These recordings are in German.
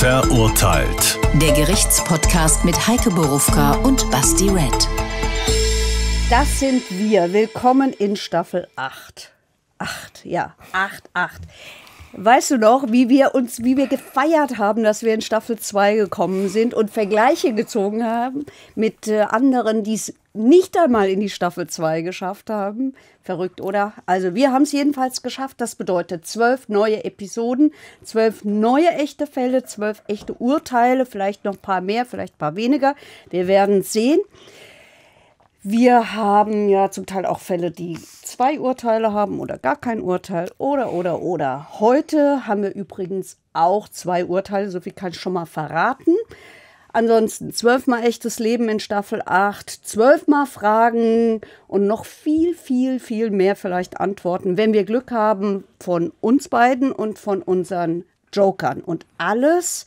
Verurteilt. Der Gerichtspodcast mit Heike Borufka und Basti Red. Das sind wir. Willkommen in Staffel 8. 8, ja, 8, 8. Weißt du noch, wie wir uns, wie wir gefeiert haben, dass wir in Staffel 2 gekommen sind und Vergleiche gezogen haben mit äh, anderen, die es nicht einmal in die Staffel 2 geschafft haben? Verrückt, oder? Also wir haben es jedenfalls geschafft. Das bedeutet zwölf neue Episoden, zwölf neue echte Fälle, zwölf echte Urteile, vielleicht noch ein paar mehr, vielleicht ein paar weniger. Wir werden sehen. Wir haben ja zum Teil auch Fälle, die zwei Urteile haben oder gar kein Urteil oder oder oder. Heute haben wir übrigens auch zwei Urteile, so viel kann ich schon mal verraten. Ansonsten zwölfmal echtes Leben in Staffel 8, zwölfmal Fragen und noch viel, viel, viel mehr vielleicht Antworten, wenn wir Glück haben von uns beiden und von unseren Jokern. Und alles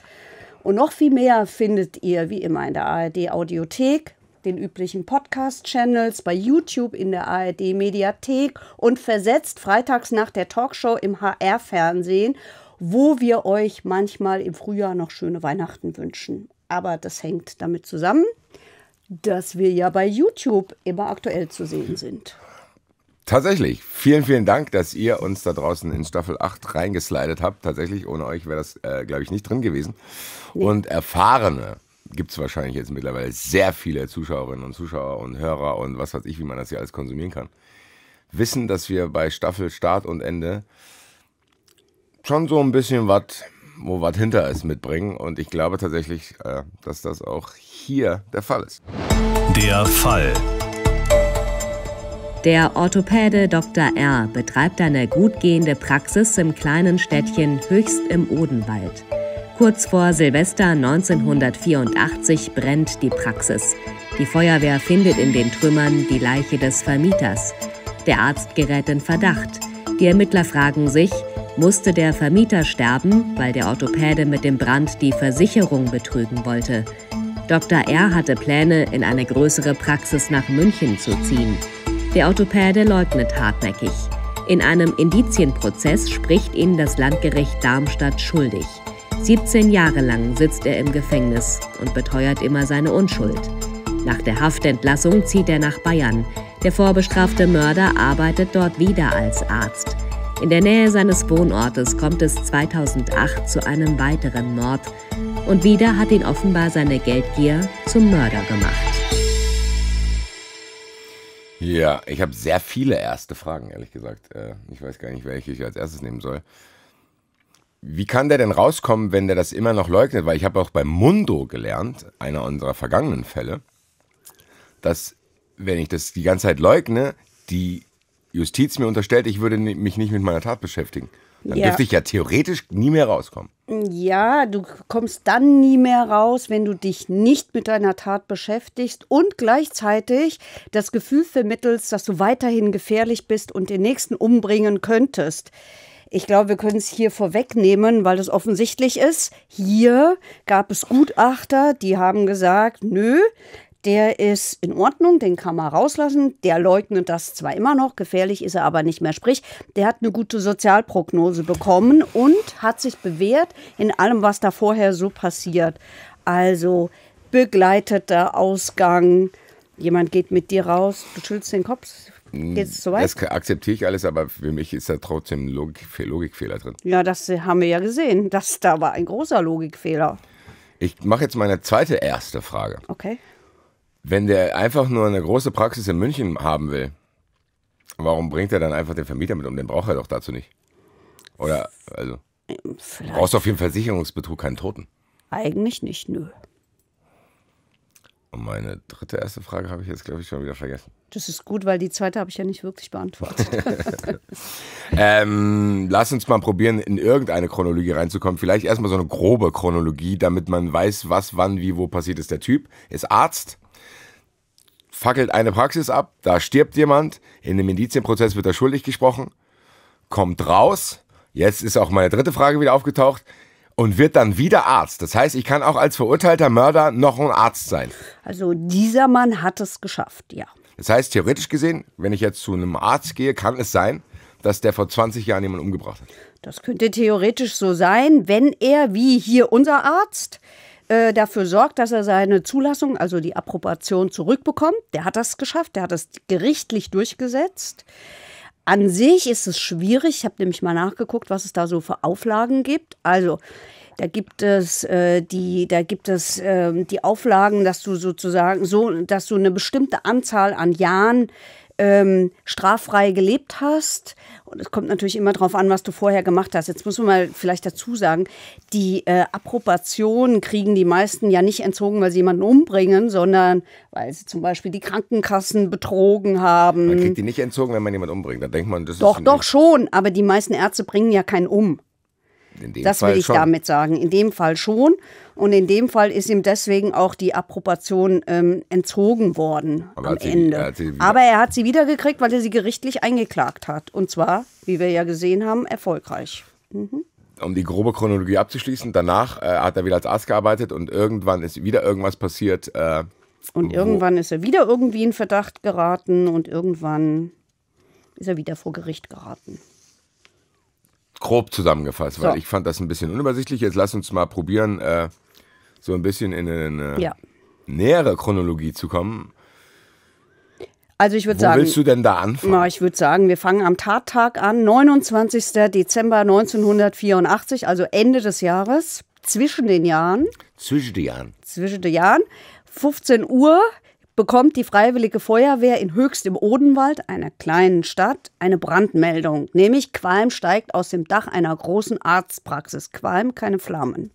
und noch viel mehr findet ihr wie immer in der ARD Audiothek den üblichen Podcast-Channels, bei YouTube, in der ARD-Mediathek und versetzt freitags nach der Talkshow im HR-Fernsehen, wo wir euch manchmal im Frühjahr noch schöne Weihnachten wünschen. Aber das hängt damit zusammen, dass wir ja bei YouTube immer aktuell zu sehen sind. Tatsächlich. Vielen, vielen Dank, dass ihr uns da draußen in Staffel 8 reingeslidet habt. Tatsächlich, ohne euch wäre das, äh, glaube ich, nicht drin gewesen. Nee. Und erfahrene gibt es wahrscheinlich jetzt mittlerweile sehr viele Zuschauerinnen und Zuschauer und Hörer und was weiß ich, wie man das hier alles konsumieren kann, wissen, dass wir bei Staffel Start und Ende schon so ein bisschen was, wo was hinter ist, mitbringen. Und ich glaube tatsächlich, äh, dass das auch hier der Fall ist. Der Fall. Der Orthopäde Dr. R betreibt eine gut gehende Praxis im kleinen Städtchen Höchst im Odenwald. Kurz vor Silvester 1984 brennt die Praxis. Die Feuerwehr findet in den Trümmern die Leiche des Vermieters. Der Arzt gerät in Verdacht. Die Ermittler fragen sich, musste der Vermieter sterben, weil der Orthopäde mit dem Brand die Versicherung betrügen wollte. Dr. R. hatte Pläne, in eine größere Praxis nach München zu ziehen. Der Orthopäde leugnet hartnäckig. In einem Indizienprozess spricht ihn das Landgericht Darmstadt schuldig. 17 Jahre lang sitzt er im Gefängnis und beteuert immer seine Unschuld. Nach der Haftentlassung zieht er nach Bayern. Der vorbestrafte Mörder arbeitet dort wieder als Arzt. In der Nähe seines Wohnortes kommt es 2008 zu einem weiteren Mord. Und wieder hat ihn offenbar seine Geldgier zum Mörder gemacht. Ja, ich habe sehr viele erste Fragen, ehrlich gesagt. Äh, ich weiß gar nicht, welche ich als erstes nehmen soll wie kann der denn rauskommen, wenn der das immer noch leugnet? Weil ich habe auch bei Mundo gelernt, einer unserer vergangenen Fälle, dass wenn ich das die ganze Zeit leugne, die Justiz mir unterstellt, ich würde mich nicht mit meiner Tat beschäftigen. Dann ja. dürfte ich ja theoretisch nie mehr rauskommen. Ja, du kommst dann nie mehr raus, wenn du dich nicht mit deiner Tat beschäftigst und gleichzeitig das Gefühl vermittelst, dass du weiterhin gefährlich bist und den Nächsten umbringen könntest. Ich glaube, wir können es hier vorwegnehmen, weil das offensichtlich ist. Hier gab es Gutachter, die haben gesagt, nö, der ist in Ordnung, den kann man rauslassen. Der leugnet das zwar immer noch, gefährlich ist er aber nicht mehr. Sprich, der hat eine gute Sozialprognose bekommen und hat sich bewährt in allem, was da vorher so passiert. Also begleiteter Ausgang. Jemand geht mit dir raus, du schüttelst den Kopf, hm, Geht es so weit? Das akzeptiere ich alles, aber für mich ist da trotzdem Logik, Logikfehler drin. Ja, das äh, haben wir ja gesehen. Das da war ein großer Logikfehler. Ich mache jetzt meine zweite erste Frage. Okay. Wenn der einfach nur eine große Praxis in München haben will, warum bringt er dann einfach den Vermieter mit um? Den braucht er doch dazu nicht. Oder, also. Vielleicht. Du brauchst auf jeden Versicherungsbetrug keinen Toten. Eigentlich nicht, nö. Und meine dritte erste Frage habe ich jetzt, glaube ich, schon wieder vergessen. Das ist gut, weil die zweite habe ich ja nicht wirklich beantwortet. ähm, lass uns mal probieren, in irgendeine Chronologie reinzukommen. Vielleicht erstmal so eine grobe Chronologie, damit man weiß, was, wann, wie, wo passiert ist. Der Typ ist Arzt, fackelt eine Praxis ab, da stirbt jemand, in dem Indizienprozess wird er schuldig gesprochen, kommt raus. Jetzt ist auch meine dritte Frage wieder aufgetaucht und wird dann wieder Arzt. Das heißt, ich kann auch als verurteilter Mörder noch ein Arzt sein. Also dieser Mann hat es geschafft, ja. Das heißt, theoretisch gesehen, wenn ich jetzt zu einem Arzt gehe, kann es sein, dass der vor 20 Jahren jemanden umgebracht hat. Das könnte theoretisch so sein, wenn er, wie hier unser Arzt, äh, dafür sorgt, dass er seine Zulassung, also die Approbation, zurückbekommt. Der hat das geschafft, der hat das gerichtlich durchgesetzt. An sich ist es schwierig. Ich habe nämlich mal nachgeguckt, was es da so für Auflagen gibt. Also da gibt es äh, die, da gibt es äh, die Auflagen, dass du sozusagen so, dass du eine bestimmte Anzahl an Jahren ähm, straffrei gelebt hast. Und es kommt natürlich immer darauf an, was du vorher gemacht hast. Jetzt muss man mal vielleicht dazu sagen, die äh, Approbation kriegen die meisten ja nicht entzogen, weil sie jemanden umbringen, sondern weil sie zum Beispiel die Krankenkassen betrogen haben. Man kriegt die nicht entzogen, wenn man jemanden umbringt. Dann denkt man, das doch, ist. Doch, doch schon. Aber die meisten Ärzte bringen ja keinen um das Fall will ich schon. damit sagen. In dem Fall schon. Und in dem Fall ist ihm deswegen auch die Approbation ähm, entzogen worden Aber am Ende. Er Aber er hat sie wiedergekriegt, weil er sie gerichtlich eingeklagt hat. Und zwar, wie wir ja gesehen haben, erfolgreich. Mhm um die grobe Chronologie abzuschließen, danach äh, hat er wieder als Arzt gearbeitet und irgendwann ist wieder irgendwas passiert. Äh, und irgendwann ist er wieder irgendwie in Verdacht geraten und irgendwann ist er wieder vor Gericht geraten grob zusammengefasst, so. weil ich fand das ein bisschen unübersichtlich. Jetzt lass uns mal probieren, äh, so ein bisschen in eine ja. nähere Chronologie zu kommen. Also ich würde sagen. willst du denn da anfangen? Na, ich würde sagen, wir fangen am Tattag an, 29. Dezember 1984, also Ende des Jahres, zwischen den Jahren. Zwischen den Jahren. Zwischen den Jahren. 15 Uhr bekommt die Freiwillige Feuerwehr in Höchst im Odenwald, einer kleinen Stadt, eine Brandmeldung, nämlich Qualm steigt aus dem Dach einer großen Arztpraxis. Qualm, keine Flammen.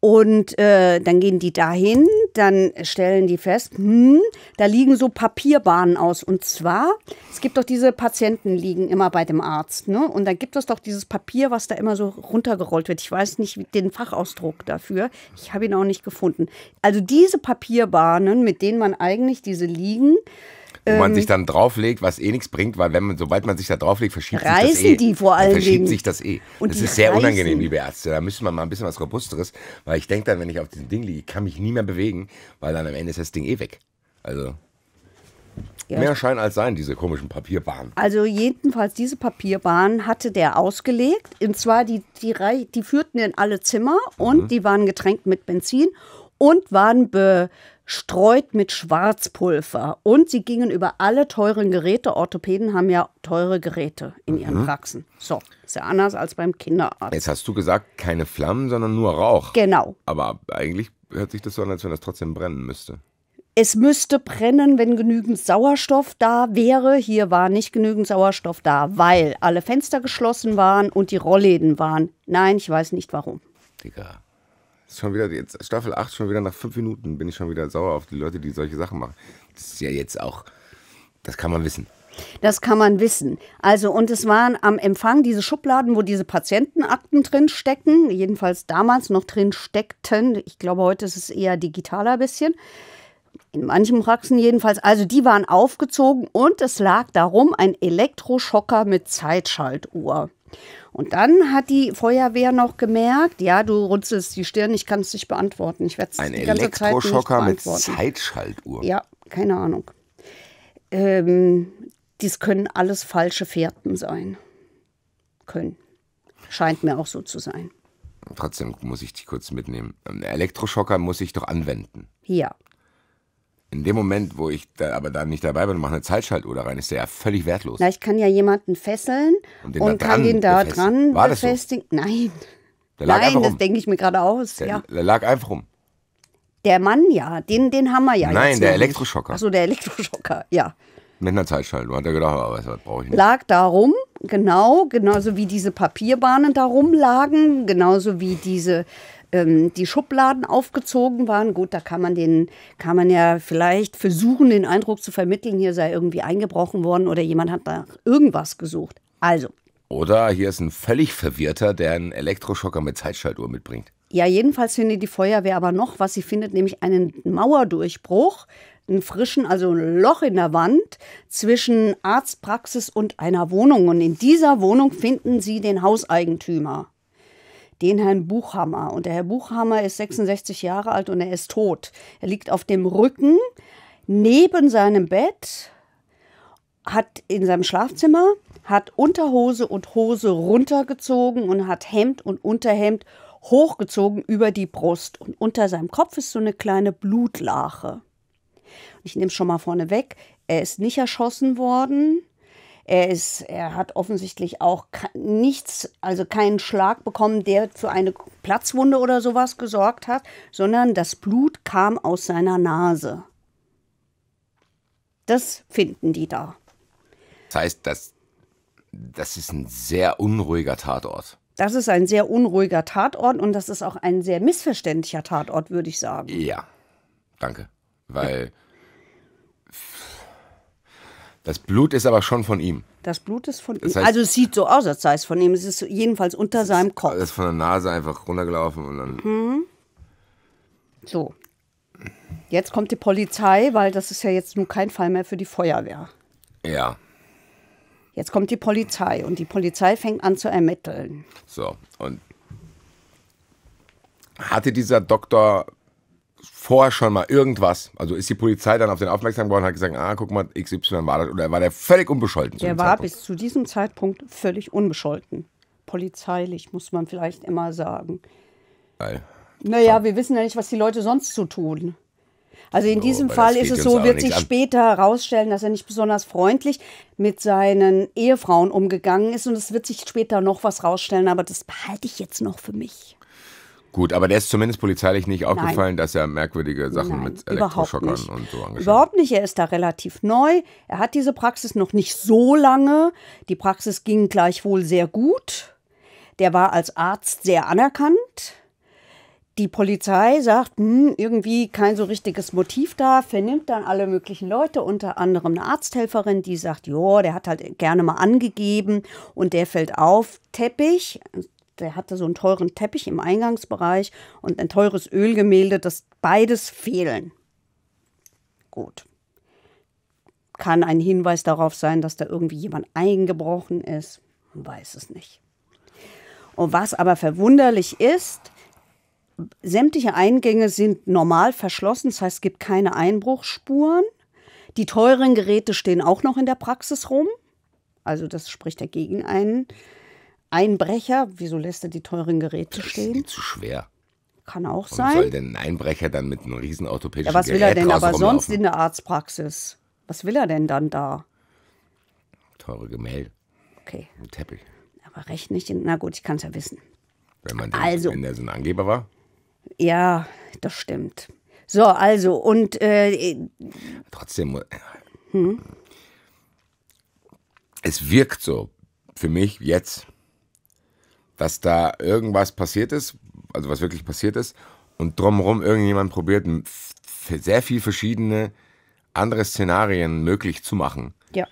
Und äh, dann gehen die dahin, dann stellen die fest, hm, da liegen so Papierbahnen aus. Und zwar, es gibt doch diese Patienten liegen immer bei dem Arzt, ne? Und da gibt es doch dieses Papier, was da immer so runtergerollt wird. Ich weiß nicht den Fachausdruck dafür. Ich habe ihn auch nicht gefunden. Also diese Papierbahnen, mit denen man eigentlich diese Liegen wo ähm, man sich ähm, dann drauflegt, was eh nichts bringt, weil wenn man, sobald man sich da drauflegt, verschiebt sich das eh. die vor allen verschiebt Dingen. sich das eh. Und das ist sehr unangenehm, liebe Ärzte. Da müsste man mal ein bisschen was Robusteres, weil ich denke dann, wenn ich auf diesem Ding liege, ich kann mich nie mehr bewegen, weil dann am Ende ist das Ding eh weg. Also. Ja. Mehr Schein als Sein, diese komischen Papierbahnen. Also jedenfalls diese Papierbahnen hatte der ausgelegt. Und zwar, die, die, die führten in alle Zimmer mhm. und mhm. die waren getränkt mit Benzin und waren be, streut mit Schwarzpulver. Und sie gingen über alle teuren Geräte. Orthopäden haben ja teure Geräte in ihren mhm. Praxen. So, ist ja anders als beim Kinderarzt. Jetzt hast du gesagt, keine Flammen, sondern nur Rauch. Genau. Aber eigentlich hört sich das so an, als wenn das trotzdem brennen müsste. Es müsste brennen, wenn genügend Sauerstoff da wäre. Hier war nicht genügend Sauerstoff da, weil alle Fenster geschlossen waren und die Rollläden waren. Nein, ich weiß nicht warum. Digga ist schon wieder, jetzt Staffel 8, schon wieder nach fünf Minuten bin ich schon wieder sauer auf die Leute, die solche Sachen machen. Das ist ja jetzt auch, das kann man wissen. Das kann man wissen. Also, und es waren am Empfang diese Schubladen, wo diese Patientenakten drin stecken, jedenfalls damals noch drin steckten. Ich glaube, heute ist es eher digitaler ein bisschen. In manchen Praxen jedenfalls. Also, die waren aufgezogen und es lag darum ein Elektroschocker mit Zeitschaltuhr. Und dann hat die Feuerwehr noch gemerkt, ja, du runzelst die Stirn, ich kann es nicht beantworten. Ich werde es Ein die ganze Elektroschocker Zeit nicht beantworten. mit Zeitschaltuhr. Ja, keine Ahnung. Ähm, dies können alles falsche Fährten sein. Können. Scheint mir auch so zu sein. Trotzdem muss ich dich kurz mitnehmen. Ähm, Elektroschocker muss ich doch anwenden. Ja, in dem Moment, wo ich da, aber da nicht dabei bin und mache eine Zeitschaltuhr da rein, ist der ja völlig wertlos. Na, ich kann ja jemanden fesseln und, den und kann den da befestigen. dran War das befestigen. So? Nein. Der lag Nein, das um. denke ich mir gerade aus. Der, ja. der lag einfach rum. Der Mann, ja, den, den haben wir ja. Nein, der Elektroschocker. Achso, der Elektroschocker, ja. Mit einer Zeitschaltung hat er gedacht, aber was, was brauche ich nicht. Lag da rum, genau, genauso wie diese Papierbahnen da rumlagen, genauso wie diese ähm, die Schubladen aufgezogen waren. Gut, da kann man den, kann man ja vielleicht versuchen, den Eindruck zu vermitteln, hier sei irgendwie eingebrochen worden oder jemand hat nach irgendwas gesucht. Also. Oder hier ist ein völlig Verwirrter, der einen Elektroschocker mit Zeitschaltuhr mitbringt. Ja, jedenfalls findet die Feuerwehr aber noch, was sie findet, nämlich einen Mauerdurchbruch, einen frischen, also ein Loch in der Wand zwischen Arztpraxis und einer Wohnung. Und in dieser Wohnung finden sie den Hauseigentümer den Herrn Buchhammer. Und der Herr Buchhammer ist 66 Jahre alt und er ist tot. Er liegt auf dem Rücken neben seinem Bett, hat in seinem Schlafzimmer, hat Unterhose und Hose runtergezogen und hat Hemd und Unterhemd hochgezogen über die Brust. Und unter seinem Kopf ist so eine kleine Blutlache. Ich nehme es schon mal vorne weg. Er ist nicht erschossen worden. Er, ist, er hat offensichtlich auch nichts, also keinen Schlag bekommen, der für eine Platzwunde oder sowas gesorgt hat, sondern das Blut kam aus seiner Nase. Das finden die da. Das heißt, das, das ist ein sehr unruhiger Tatort. Das ist ein sehr unruhiger Tatort und das ist auch ein sehr missverständlicher Tatort, würde ich sagen. Ja, danke. Weil. Ja das Blut ist aber schon von ihm. Das Blut ist von das ihm. also es sieht so aus, als sei es von ihm. Es ist jedenfalls unter seinem Kopf. Es ist von der Nase einfach runtergelaufen und dann. Mhm. So. Jetzt kommt die Polizei, weil das ist ja jetzt nun kein Fall mehr für die Feuerwehr. Ja. Jetzt kommt die Polizei und die Polizei fängt an zu ermitteln. So, und hatte dieser Doktor vorher schon mal irgendwas? Also ist die Polizei dann auf den aufmerksam geworden und hat gesagt, ah, guck mal, XY war das oder war der völlig unbescholten? Der war Zeitpunkt? bis zu diesem Zeitpunkt völlig unbescholten. Polizeilich, muss man vielleicht immer sagen. Geil. Naja, ja. wir wissen ja nicht, was die Leute sonst zu so tun. Also in so, diesem Fall ist es so, wird sich an. später herausstellen, dass er nicht besonders freundlich mit seinen Ehefrauen umgegangen ist. Und es wird sich später noch was herausstellen, aber das behalte ich jetzt noch für mich. Gut, aber der ist zumindest polizeilich nicht aufgefallen, Nein. dass er merkwürdige Sachen Nein, mit Elektroschockern und so angeschaut hat. Überhaupt nicht, er ist da relativ neu. Er hat diese Praxis noch nicht so lange. Die Praxis ging gleichwohl sehr gut. Der war als Arzt sehr anerkannt. Die Polizei sagt, hm, irgendwie kein so richtiges Motiv da, vernimmt dann alle möglichen Leute, unter anderem eine Arzthelferin, die sagt, ja, der hat halt gerne mal angegeben und der fällt auf, Teppich, der hatte so einen teuren Teppich im Eingangsbereich und ein teures Ölgemälde, das beides fehlen. Gut. Kann ein Hinweis darauf sein, dass da irgendwie jemand eingebrochen ist? Man weiß es nicht. Und was aber verwunderlich ist, sämtliche Eingänge sind normal verschlossen, das heißt, es gibt keine Einbruchsspuren. Die teuren Geräte stehen auch noch in der Praxis rum. Also das spricht dagegen einen Einbrecher, wieso lässt er die teuren Geräte das stehen? Ist zu schwer. Kann auch Und sein. soll denn ein Einbrecher dann mit einem riesen orthopädischen Gerät Ja, was will er denn aber sonst rumlaufen? in der Arztpraxis? Was will er denn dann da? Teure Gemälde, Okay, ein Teppich. aber recht nicht. in- Na gut, ich kann es ja wissen. Wenn man den, Also. wenn der so ein Angeber war. Ja, das stimmt. So, also, und äh, Trotzdem. mu- hm? Es wirkt so für mich jetzt dass da irgendwas passiert ist, also was wirklich passiert ist, und drumherum irgendjemand probiert, sehr viel verschiedene andere Szenarien möglich zu machen. Ja.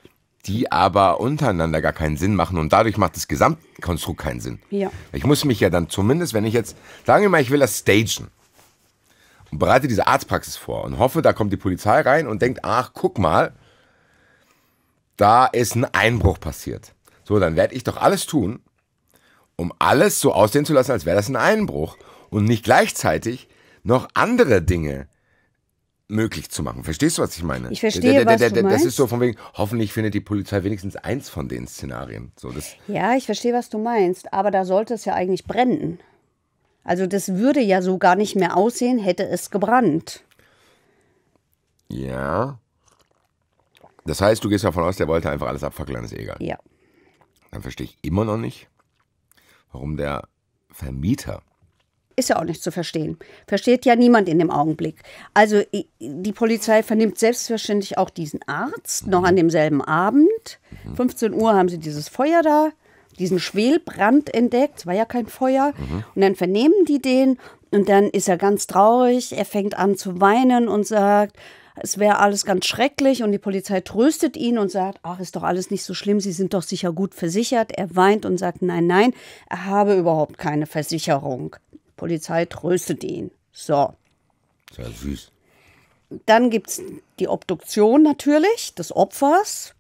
Die aber untereinander gar keinen Sinn machen und dadurch macht das Gesamtkonstrukt keinen Sinn. Ja. Ich muss mich ja dann zumindest, wenn ich jetzt, sagen wir mal, ich will das stagen und bereite diese Arztpraxis vor und hoffe, da kommt die Polizei rein und denkt, ach, guck mal, da ist ein Einbruch passiert. So, dann werde ich doch alles tun, um alles so aussehen zu lassen, als wäre das ein Einbruch und nicht gleichzeitig noch andere Dinge möglich zu machen. Verstehst du, was ich meine? Ich verstehe, was du meinst. Das ist so von wegen, hoffentlich findet die Polizei wenigstens eins von den Szenarien. So, das ja, ich verstehe, was du meinst, aber da sollte es ja eigentlich brennen. Also das würde ja so gar nicht mehr aussehen, hätte es gebrannt. Ja. Das heißt, du gehst davon aus, der wollte einfach alles abfackeln, ist eh egal. Ja. Dann verstehe ich immer noch nicht, warum der Vermieter ist ja auch nicht zu verstehen. Versteht ja niemand in dem Augenblick. Also die Polizei vernimmt selbstverständlich auch diesen Arzt noch an demselben Abend. 15 Uhr haben sie dieses Feuer da, diesen Schwelbrand entdeckt. Es war ja kein Feuer. Und dann vernehmen die den und dann ist er ganz traurig. Er fängt an zu weinen und sagt, es wäre alles ganz schrecklich und die Polizei tröstet ihn und sagt, ach, ist doch alles nicht so schlimm, Sie sind doch sicher gut versichert. Er weint und sagt, nein, nein, er habe überhaupt keine Versicherung. Die Polizei tröstet ihn. So. Sehr süß. Dann gibt es die Obduktion natürlich des Opfers.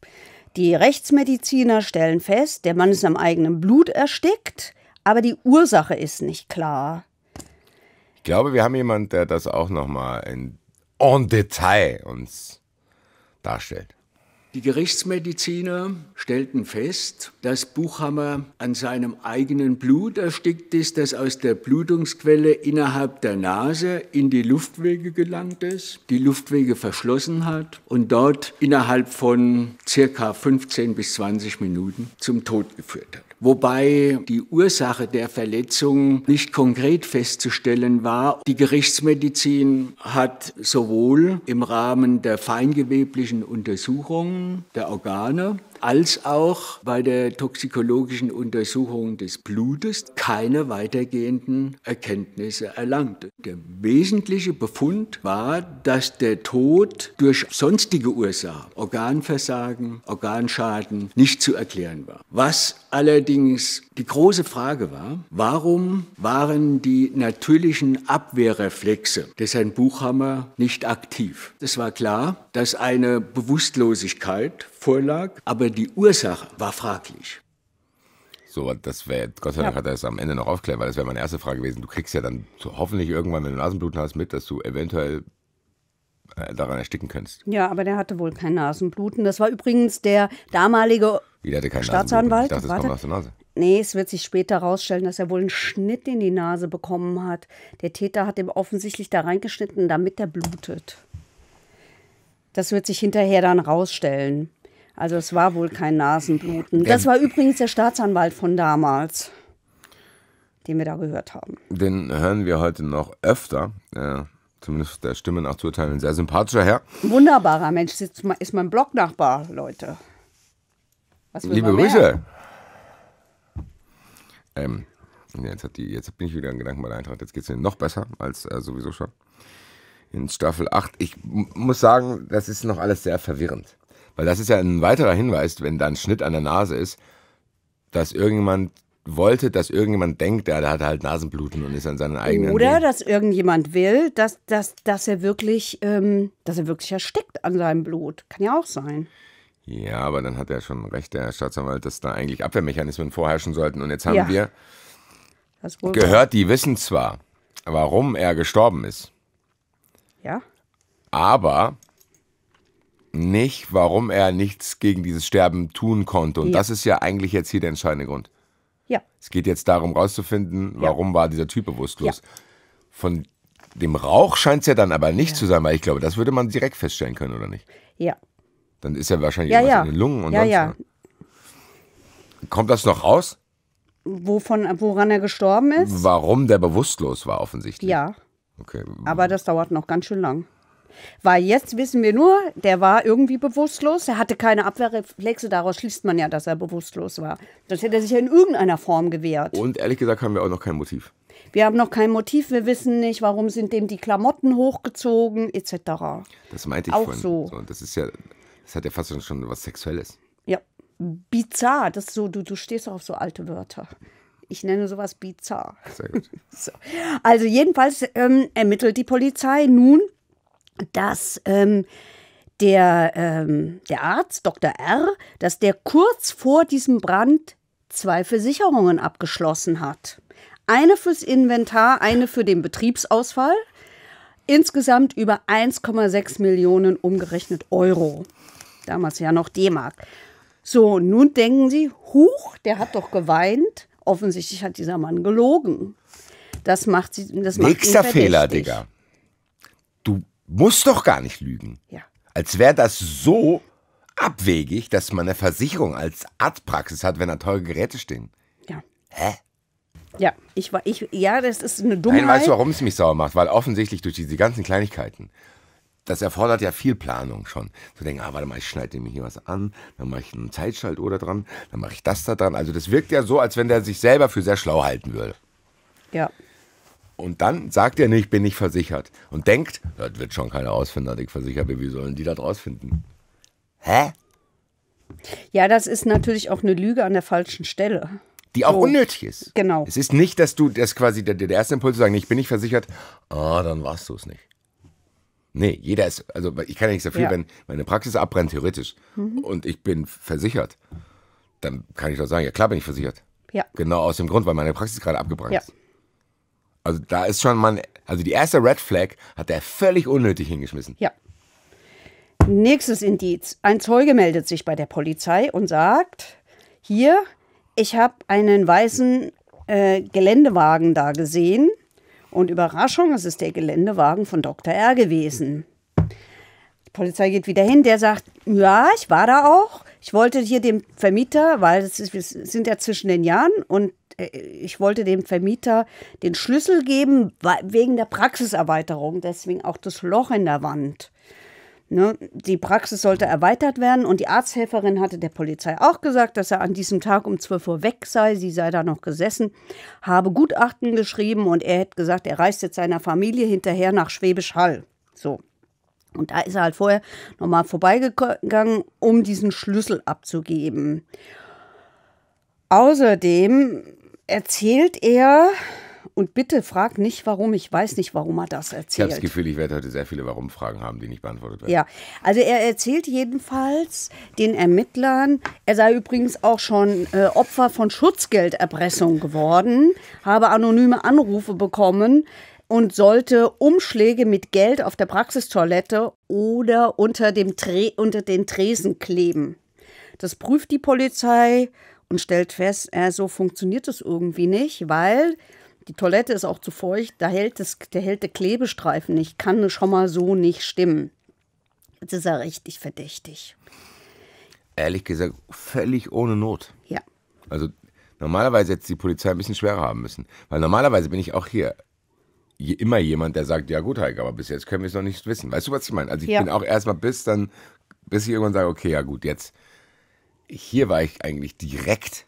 Die Rechtsmediziner stellen fest, der Mann ist am eigenen Blut erstickt, aber die Ursache ist nicht klar. Ich glaube, wir haben jemanden, der das auch nochmal in en Detail uns darstellt. Die Gerichtsmediziner stellten fest, dass Buchhammer an seinem eigenen Blut erstickt ist, das aus der Blutungsquelle innerhalb der Nase in die Luftwege gelangt ist, die Luftwege verschlossen hat und dort innerhalb von circa 15 bis 20 Minuten zum Tod geführt hat wobei die Ursache der Verletzung nicht konkret festzustellen war. Die Gerichtsmedizin hat sowohl im Rahmen der feingeweblichen Untersuchungen der Organe als auch bei der toxikologischen Untersuchung des Blutes keine weitergehenden Erkenntnisse erlangte. Der wesentliche Befund war, dass der Tod durch sonstige Ursachen, Organversagen, Organschaden, nicht zu erklären war. Was allerdings die große Frage war, warum waren die natürlichen Abwehrreflexe des Herrn Buchhammer nicht aktiv? Es war klar, dass eine Bewusstlosigkeit vorlag, aber die Ursache war fraglich. So, das wäre, Gott sei Dank ja. hat er es am Ende noch aufklärt, weil das wäre meine erste Frage gewesen. Du kriegst ja dann hoffentlich irgendwann, wenn du Nasenbluten hast, mit, dass du eventuell äh, daran ersticken könntest. Ja, aber der hatte wohl kein Nasenbluten. Das war übrigens der damalige Staatsanwalt. Ich Dachte, warte. Nee, es wird sich später herausstellen, dass er wohl einen Schnitt in die Nase bekommen hat. Der Täter hat ihm offensichtlich da reingeschnitten, damit er blutet. Das wird sich hinterher dann rausstellen. Also es war wohl kein Nasenbluten. Das war übrigens der Staatsanwalt von damals, den wir da gehört haben. Den hören wir heute noch öfter. Äh, zumindest der Stimme nach zu urteilen. Ein sehr sympathischer Herr. Wunderbarer Mensch. Ist mein Blognachbar, Leute. Liebe Grüße. Ähm, jetzt, hat die, jetzt bin ich wieder in Gedanken bei der Eintracht. Jetzt geht es mir noch besser als äh, sowieso schon. In Staffel 8. Ich muss sagen, das ist noch alles sehr verwirrend. Weil das ist ja ein weiterer Hinweis, wenn da ein Schnitt an der Nase ist, dass irgendjemand wollte, dass irgendjemand denkt, ja, der hat halt Nasenbluten und ist an seinen eigenen. Oder Ding. dass irgendjemand will, dass, dass, dass er wirklich, ähm, dass er wirklich erstickt an seinem Blut. Kann ja auch sein. Ja, aber dann hat er schon recht, der Staatsanwalt, dass da eigentlich Abwehrmechanismen vorherrschen sollten. Und jetzt haben ja. wir gehört, die wissen zwar, warum er gestorben ist. Ja. Aber nicht, warum er nichts gegen dieses Sterben tun konnte. Und ja. das ist ja eigentlich jetzt hier der entscheidende Grund. Ja. Es geht jetzt darum, rauszufinden, warum ja. war dieser Typ bewusstlos. Ja. Von dem Rauch scheint es ja dann aber nicht zu sein, weil ich glaube, das würde man direkt feststellen können, oder nicht? Ja. Dann ist er wahrscheinlich ja, irgendwas in den Lungen und ja, sonst ja. Noch. Kommt das noch raus? Wovon, woran er gestorben ist? Warum der bewusstlos war, offensichtlich. Ja. Okay. Aber das dauert noch ganz schön lang. Weil jetzt wissen wir nur, der war irgendwie bewusstlos, er hatte keine Abwehrreflexe, daraus schließt man ja, dass er bewusstlos war. Sonst hätte er sich ja in irgendeiner Form gewehrt. Und ehrlich gesagt haben wir auch noch kein Motiv. Wir haben noch kein Motiv, wir wissen nicht, warum sind dem die Klamotten hochgezogen, etc. Das meinte ich auch vorhin. so. Das ist ja, das hat ja fast schon was Sexuelles. Ja, bizarr, das so, du, du stehst auf so alte Wörter. Ich nenne sowas bizarr. Sehr gut. so. Also jedenfalls ähm, ermittelt die Polizei nun dass ähm, der, ähm, der Arzt, Dr. R., dass der kurz vor diesem Brand zwei Versicherungen abgeschlossen hat. Eine fürs Inventar, eine für den Betriebsausfall. Insgesamt über 1,6 Millionen umgerechnet Euro. Damals ja noch D-Mark. So, nun denken Sie, huch, der hat doch geweint. Offensichtlich hat dieser Mann gelogen. Das macht sie. Das Nächster macht Fehler, Digga muss doch gar nicht lügen. Ja. Als wäre das so abwegig, dass man eine Versicherung als Arztpraxis hat, wenn da teure Geräte stehen. Ja. Hä? Ja, ich war, ich, ja, das ist eine dumme. Nein, weißt du, warum es mich sauer macht? Weil offensichtlich durch diese ganzen Kleinigkeiten, das erfordert ja viel Planung schon. Zu denken, ah, warte mal, ich schneide mir hier was an, dann mache ich einen Zeitschaltuhr dran, dann mache ich das da dran. Also das wirkt ja so, als wenn der sich selber für sehr schlau halten würde. Ja. Und dann sagt er nicht, bin ich versichert. Und denkt, das wird schon keiner ausfinden, dass ich versichert bin. Wie sollen die das rausfinden? Hä? Ja, das ist natürlich auch eine Lüge an der falschen Stelle. Die auch so. unnötig ist. Genau. Es ist nicht, dass du das quasi der, der erste Impuls zu sagen, ich bin nicht versichert, ah, dann warst du es nicht. Nee, jeder ist, also ich kann ja nichts dafür, ja. wenn meine Praxis abbrennt, theoretisch, mhm. und ich bin versichert, dann kann ich doch sagen, ja klar bin ich versichert. Ja. Genau aus dem Grund, weil meine Praxis gerade abgebrannt ja. ist. Also da ist schon mal, also die erste Red Flag hat er völlig unnötig hingeschmissen. Ja. Nächstes Indiz. Ein Zeuge meldet sich bei der Polizei und sagt, hier, ich habe einen weißen äh, Geländewagen da gesehen. Und Überraschung, es ist der Geländewagen von Dr. R gewesen. Die Polizei geht wieder hin, der sagt, ja, ich war da auch. Ich wollte hier dem Vermieter, weil es, ist, wir sind ja zwischen den Jahren und äh, ich wollte dem Vermieter den Schlüssel geben, wegen der Praxiserweiterung, deswegen auch das Loch in der Wand. Ne, die Praxis sollte erweitert werden und die Arzthelferin hatte der Polizei auch gesagt, dass er an diesem Tag um 12 Uhr weg sei. Sie sei da noch gesessen, habe Gutachten geschrieben und er hätte gesagt, er reist jetzt seiner Familie hinterher nach Schwäbisch Hall. So. Und da ist er halt vorher nochmal vorbeigegangen, um diesen Schlüssel abzugeben. Außerdem erzählt er, und bitte frag nicht, warum. Ich weiß nicht, warum er das erzählt. Ich habe das Gefühl, ich werde heute sehr viele Warum-Fragen haben, die nicht beantwortet werden. Ja, also er erzählt jedenfalls den Ermittlern, er sei übrigens auch schon äh, Opfer von Schutzgelderpressung geworden, habe anonyme Anrufe bekommen und sollte Umschläge mit Geld auf der Praxistoilette oder unter, dem Tre unter den Tresen kleben. Das prüft die Polizei und stellt fest, äh, so funktioniert es irgendwie nicht, weil die Toilette ist auch zu feucht, da hält das, der hält der Klebestreifen nicht, kann schon mal so nicht stimmen. Jetzt ist er richtig verdächtig. Ehrlich gesagt, völlig ohne Not. Ja. Also normalerweise hätte die Polizei ein bisschen schwerer haben müssen, weil normalerweise bin ich auch hier immer jemand, der sagt, ja gut, Heike, aber bis jetzt können wir es noch nicht wissen. Weißt du, was ich meine? Also ich ja. bin auch erstmal bis dann, bis ich irgendwann sage, okay, ja gut, jetzt hier war ich eigentlich direkt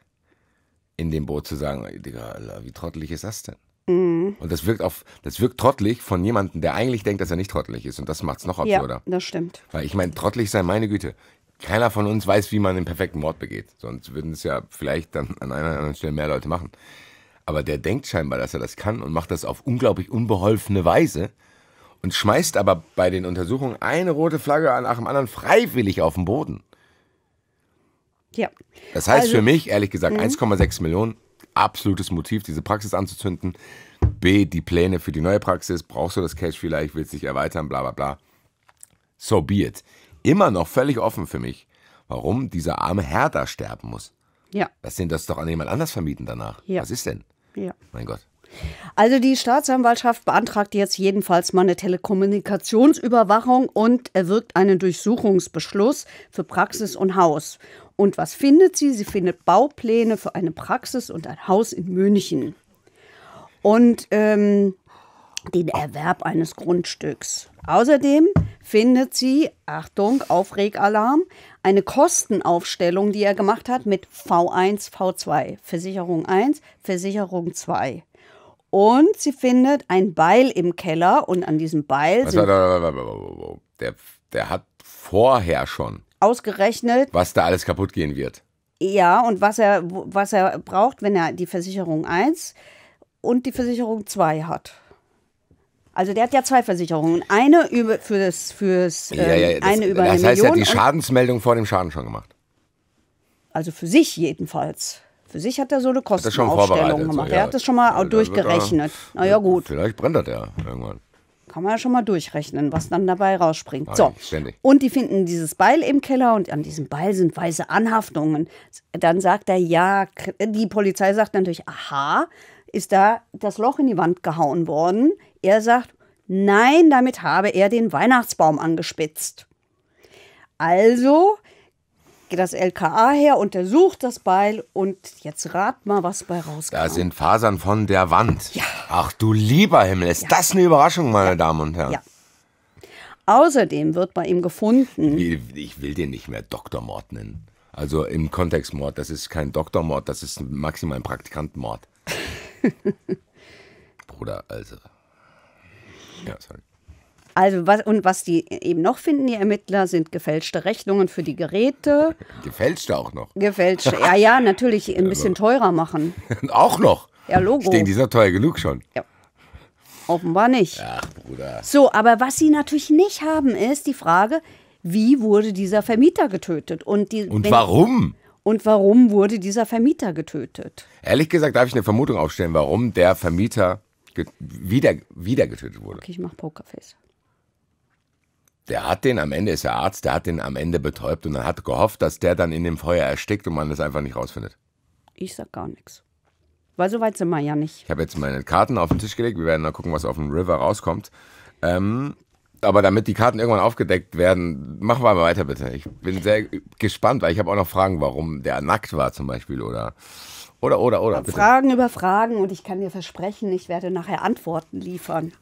in dem Boot zu sagen, Digga, wie trottelig ist das denn? Mhm. Und das wirkt auf, das wirkt trottelig von jemandem, der eigentlich denkt, dass er nicht trottelig ist. Und das macht es noch absurder. Ja, das stimmt. Weil ich meine, trottelig sein, meine Güte. Keiner von uns weiß, wie man den perfekten Mord begeht. Sonst würden es ja vielleicht dann an einer oder anderen Stelle mehr Leute machen. Aber der denkt scheinbar, dass er das kann und macht das auf unglaublich unbeholfene Weise und schmeißt aber bei den Untersuchungen eine rote Flagge nach dem anderen freiwillig auf den Boden. Ja. Das heißt also, für mich, ehrlich gesagt, 1,6 mhm. Millionen, absolutes Motiv, diese Praxis anzuzünden. B, die Pläne für die neue Praxis, brauchst du das Cash vielleicht, willst du dich erweitern, bla bla bla. So be it. Immer noch völlig offen für mich, warum dieser arme Herr da sterben muss. Ja. Lass den das doch an jemand anders vermieten danach. Ja. Was ist denn? Ja. Mein Gott. Also die Staatsanwaltschaft beantragt jetzt jedenfalls mal eine Telekommunikationsüberwachung und erwirkt einen Durchsuchungsbeschluss für Praxis und Haus. Und was findet sie? Sie findet Baupläne für eine Praxis und ein Haus in München. Und ähm, den Erwerb eines Grundstücks. Außerdem findet sie, Achtung, Aufregalarm, eine Kostenaufstellung, die er gemacht hat mit V1, V2, Versicherung 1, Versicherung 2. Und sie findet ein Beil im Keller und an diesem Beil. sind der, der hat vorher schon. Ausgerechnet. Was da alles kaputt gehen wird. Ja, und was er, was er braucht, wenn er die Versicherung 1 und die Versicherung 2 hat. Also der hat ja zwei Versicherungen. Eine über für das fürs ja, ja, ähm, das, eine über das eine heißt, Million er hat die Schadensmeldung vor dem Schaden schon gemacht. Also für sich jedenfalls. Für sich hat er so eine Kostenaufstellung gemacht. So, ja. Er hat das schon mal ja, durchgerechnet. Er, ja, gut. Vielleicht brennt er ja irgendwann. Kann man ja schon mal durchrechnen, was dann dabei rausspringt. so. Und die finden dieses Beil im Keller und an diesem Beil sind weiße Anhaftungen. Dann sagt er, ja, die Polizei sagt natürlich, aha, ist da das Loch in die Wand gehauen worden. Er sagt, nein, damit habe er den Weihnachtsbaum angespitzt. Also das LKA her, untersucht das Beil und jetzt rat mal, was bei rauskommt. Da sind Fasern von der Wand. Ja. Ach du lieber Himmel, ist ja. das eine Überraschung, meine ja. Damen und Herren. Ja. Außerdem wird bei ihm gefunden. Ich will den nicht mehr Doktormord nennen. Also im Kontext Mord, das ist kein Doktormord, das ist maximal ein Praktikantenmord. Bruder, also. Ja, sorry. Also was, und was die eben noch finden, die Ermittler, sind gefälschte Rechnungen für die Geräte. Gefälschte auch noch. Gefälschte, ja, ja, natürlich ein also. bisschen teurer machen. auch noch. Ja, Logo. Stehen denke, die ist teuer genug schon. Ja. Offenbar nicht. Ach, Bruder. So, aber was sie natürlich nicht haben, ist die Frage, wie wurde dieser Vermieter getötet? Und, die, und warum? und warum wurde dieser Vermieter getötet? Ehrlich gesagt, darf ich eine Vermutung aufstellen, warum der Vermieter wieder, wieder getötet wurde. Okay, ich mach Pokerface. Der hat den am Ende, ist ja Arzt, der hat den am Ende betäubt und dann hat gehofft, dass der dann in dem Feuer erstickt und man das einfach nicht rausfindet. Ich sag gar nichts. Weil so weit sind wir ja nicht. Ich habe jetzt meine Karten auf den Tisch gelegt. Wir werden mal gucken, was auf dem River rauskommt. Ähm, aber damit die Karten irgendwann aufgedeckt werden, machen wir mal weiter bitte. Ich bin sehr gespannt, weil ich habe auch noch Fragen, warum der nackt war zum Beispiel oder oder oder oder. Bitte. Fragen über Fragen und ich kann dir versprechen, ich werde nachher Antworten liefern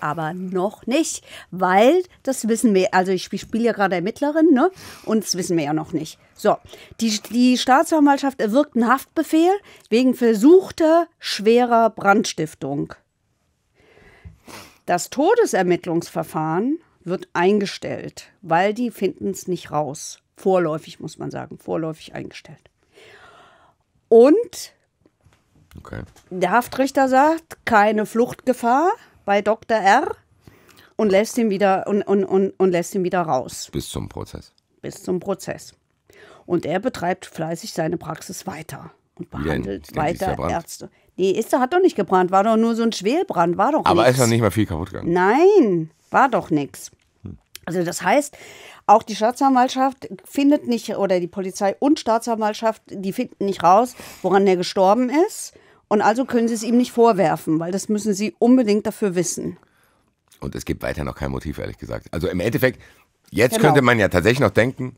aber noch nicht, weil das wissen wir, also ich spiele ja gerade Ermittlerin, ne? Und das wissen wir ja noch nicht. So, die, die Staatsanwaltschaft erwirkt einen Haftbefehl wegen versuchter schwerer Brandstiftung. Das Todesermittlungsverfahren wird eingestellt, weil die finden es nicht raus. Vorläufig muss man sagen, vorläufig eingestellt. Und okay. der Haftrichter sagt, keine Fluchtgefahr, bei Dr. R. und lässt ihn wieder und, und, und, und lässt ihn wieder raus. Bis zum Prozess. Bis zum Prozess. Und er betreibt fleißig seine Praxis weiter und behandelt weiter Ärzte. Nee, ist, hat doch nicht gebrannt, war doch nur so ein Schwelbrand, war doch Aber nix. ist doch nicht mal viel kaputt gegangen. Nein, war doch nichts. Hm. Also das heißt, auch die Staatsanwaltschaft findet nicht, oder die Polizei und Staatsanwaltschaft, die finden nicht raus, woran der gestorben ist. Und also können Sie es ihm nicht vorwerfen, weil das müssen Sie unbedingt dafür wissen. Und es gibt weiter noch kein Motiv, ehrlich gesagt. Also im Endeffekt, jetzt genau. könnte man ja tatsächlich noch denken,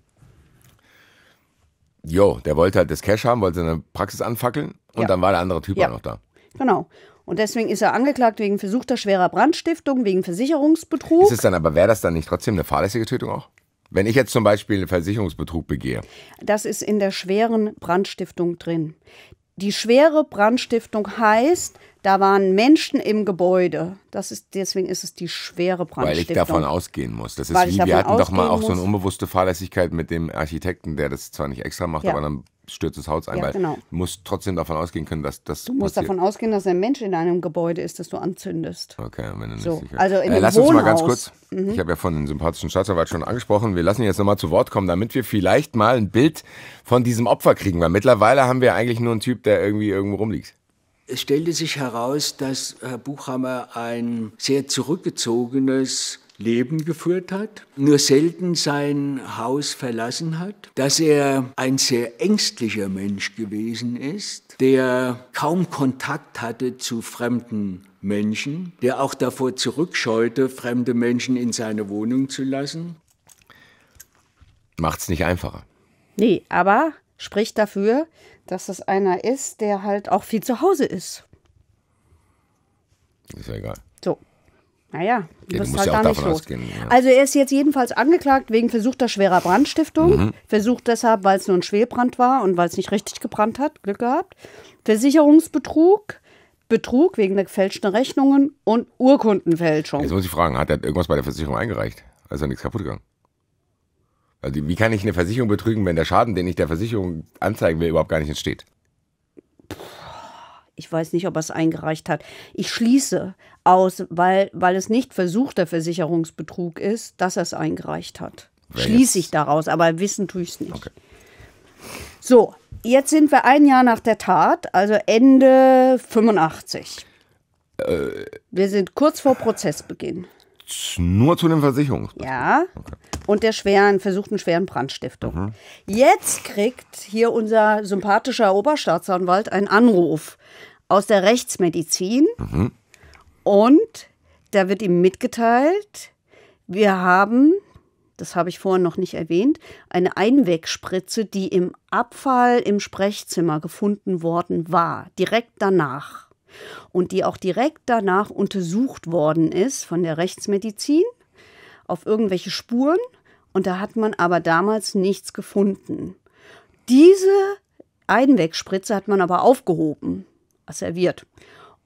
jo, der wollte halt das Cash haben, wollte seine Praxis anfackeln und ja. dann war der andere Typ ja. auch noch da. Genau. Und deswegen ist er angeklagt wegen versuchter schwerer Brandstiftung, wegen Versicherungsbetrug. Ist es dann aber, wäre das dann nicht trotzdem eine fahrlässige Tötung auch? Wenn ich jetzt zum Beispiel einen Versicherungsbetrug begehe. Das ist in der schweren Brandstiftung drin. Die schwere Brandstiftung heißt, da waren Menschen im Gebäude. Das ist, deswegen ist es die schwere Brandstiftung. Weil ich davon ausgehen muss. Das ist Weil wie, wir hatten doch mal auch muss. so eine unbewusste Fahrlässigkeit mit dem Architekten, der das zwar nicht extra macht, ja. aber dann stürztes Haus ein, ja, weil genau. du musst trotzdem davon ausgehen können, dass das Du musst passiert. davon ausgehen, dass ein Mensch in einem Gebäude ist, das du anzündest. Okay, wenn du nicht so. sicher also in äh, Lass Wohnhaus. uns mal ganz kurz, mhm. ich habe ja von dem sympathischen Staatsanwalt schon angesprochen, wir lassen ihn jetzt nochmal zu Wort kommen, damit wir vielleicht mal ein Bild von diesem Opfer kriegen, weil mittlerweile haben wir eigentlich nur einen Typ, der irgendwie irgendwo rumliegt. Es stellte sich heraus, dass Herr Buchhammer ein sehr zurückgezogenes, Leben geführt hat, nur selten sein Haus verlassen hat, dass er ein sehr ängstlicher Mensch gewesen ist, der kaum Kontakt hatte zu fremden Menschen, der auch davor zurückscheute, fremde Menschen in seine Wohnung zu lassen. Macht's nicht einfacher. Nee, aber spricht dafür, dass es einer ist, der halt auch viel zu Hause ist. Ist ja egal. So. Naja, du ja, bist halt ja da nicht los. ja. Also er ist jetzt jedenfalls angeklagt wegen versuchter schwerer Brandstiftung. Mhm. Versucht deshalb, weil es nur ein Schwelbrand war und weil es nicht richtig gebrannt hat, Glück gehabt. Versicherungsbetrug, Betrug wegen der gefälschten Rechnungen und Urkundenfälschung. Jetzt muss ich fragen, hat er irgendwas bei der Versicherung eingereicht? Also nichts kaputt gegangen? Also wie kann ich eine Versicherung betrügen, wenn der Schaden, den ich der Versicherung anzeigen will, überhaupt gar nicht entsteht? Puh ich weiß nicht, ob er es eingereicht hat. Ich schließe aus, weil, weil es nicht versuchter Versicherungsbetrug ist, dass er es eingereicht hat. Wer Schließe ich daraus, aber wissen tue ich es nicht. Okay. So, jetzt sind wir ein Jahr nach der Tat, also Ende 85. Äh, wir sind kurz vor Prozessbeginn. Nur zu den Versicherungen. Ja. Okay. Und der schweren, versuchten schweren Brandstiftung. Mhm. Jetzt kriegt hier unser sympathischer Oberstaatsanwalt einen Anruf aus der Rechtsmedizin mhm. und da wird ihm mitgeteilt, wir haben, das habe ich vorhin noch nicht erwähnt, eine Einwegspritze, die im Abfall im Sprechzimmer gefunden worden war, direkt danach. Und die auch direkt danach untersucht worden ist von der Rechtsmedizin auf irgendwelche Spuren. Und da hat man aber damals nichts gefunden. Diese Einwegspritze hat man aber aufgehoben serviert.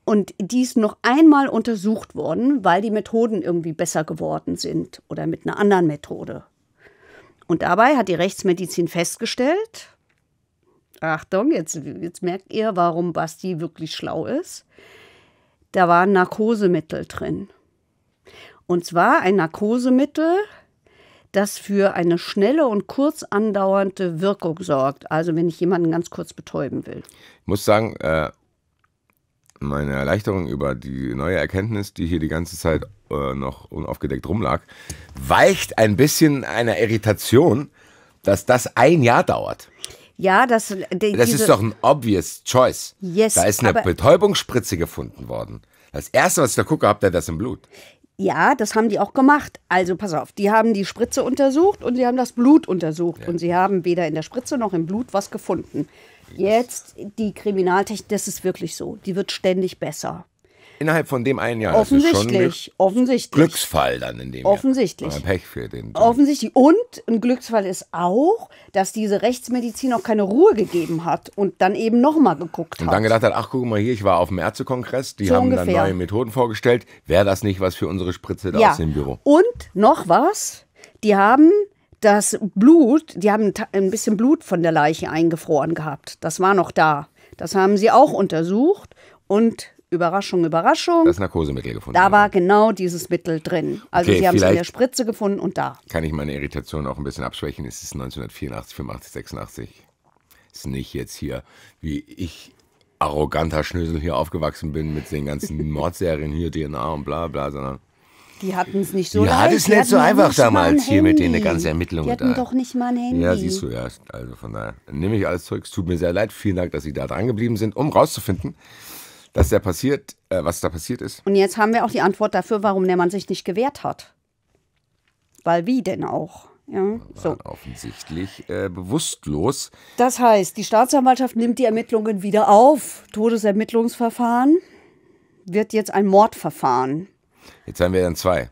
Und die ist noch einmal untersucht worden, weil die Methoden irgendwie besser geworden sind oder mit einer anderen Methode. Und dabei hat die Rechtsmedizin festgestellt, Achtung, jetzt, jetzt merkt ihr, warum Basti wirklich schlau ist, da waren Narkosemittel drin. Und zwar ein Narkosemittel, das für eine schnelle und kurz andauernde Wirkung sorgt. Also wenn ich jemanden ganz kurz betäuben will. Ich muss sagen, äh, meine Erleichterung über die neue Erkenntnis, die hier die ganze Zeit äh, noch unaufgedeckt rumlag, weicht ein bisschen einer Irritation, dass das ein Jahr dauert. Ja, das. Äh, die, das ist doch ein obvious choice. Yes, da ist eine Betäubungsspritze gefunden worden. Das erste, was ich da gucke, habt ihr das im Blut. Ja, das haben die auch gemacht. Also pass auf, die haben die Spritze untersucht und sie haben das Blut untersucht. Ja. Und sie haben weder in der Spritze noch im Blut was gefunden jetzt die Kriminaltechnik, das ist wirklich so, die wird ständig besser. Innerhalb von dem einen Jahr. Offensichtlich, offensichtlich. Glücksfall dann in dem offensichtlich. Jahr. Pech für den. Offensichtlich. Und ein Glücksfall ist auch, dass diese Rechtsmedizin auch keine Ruhe gegeben hat und dann eben nochmal geguckt hat. Und dann gedacht hat, ach guck mal hier, ich war auf dem Ärztekongress, die so haben ungefähr. dann neue Methoden vorgestellt. Wäre das nicht was für unsere Spritze da ja. aus dem Büro? Und noch was, die haben das Blut, die haben ein bisschen Blut von der Leiche eingefroren gehabt. Das war noch da. Das haben sie auch untersucht und Überraschung, Überraschung. Das Narkosemittel gefunden. Da war genau dieses Mittel drin. Also okay, sie haben es in der Spritze gefunden und da. Kann ich meine Irritation auch ein bisschen abschwächen? Es ist 1984, 85, 86. Es Ist nicht jetzt hier, wie ich arroganter Schnösel hier aufgewachsen bin mit den ganzen Mordserien hier, DNA und bla bla, sondern die hatten es nicht so ja, leicht. Ja, das nicht so einfach damals ein hier mit denen, den ganzen Ermittlungen. Die hatten da. doch nicht mal ein Handy. Ja, siehst du, ja. Also von daher nehme ich alles zurück. Es tut mir sehr leid. Vielen Dank, dass Sie da dran geblieben sind, um rauszufinden, dass da passiert, äh, was da passiert ist. Und jetzt haben wir auch die Antwort dafür, warum der Mann sich nicht gewehrt hat. Weil wie denn auch? Ja, so. offensichtlich äh, bewusstlos. Das heißt, die Staatsanwaltschaft nimmt die Ermittlungen wieder auf. Todesermittlungsverfahren wird jetzt ein Mordverfahren. Jetzt haben wir dann zwei.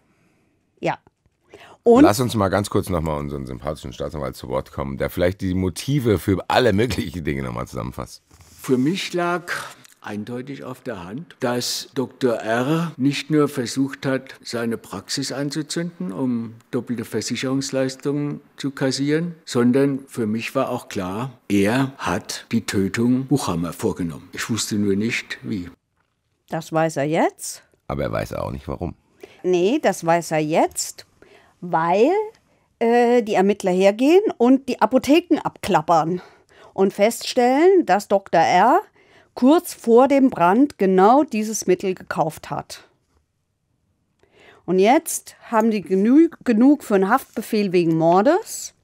Ja. Und Lass uns mal ganz kurz nochmal unseren sympathischen Staatsanwalt zu Wort kommen, der vielleicht die Motive für alle möglichen Dinge nochmal zusammenfasst. Für mich lag eindeutig auf der Hand, dass Dr. R. nicht nur versucht hat, seine Praxis anzuzünden, um doppelte Versicherungsleistungen zu kassieren, sondern für mich war auch klar, er hat die Tötung Buchhammer vorgenommen. Ich wusste nur nicht, wie. Das weiß er jetzt. Aber er weiß auch nicht, warum. Nee, das weiß er jetzt, weil äh, die Ermittler hergehen und die Apotheken abklappern und feststellen, dass Dr. R kurz vor dem Brand genau dieses Mittel gekauft hat. Und jetzt haben die genü genug für einen Haftbefehl wegen Mordes,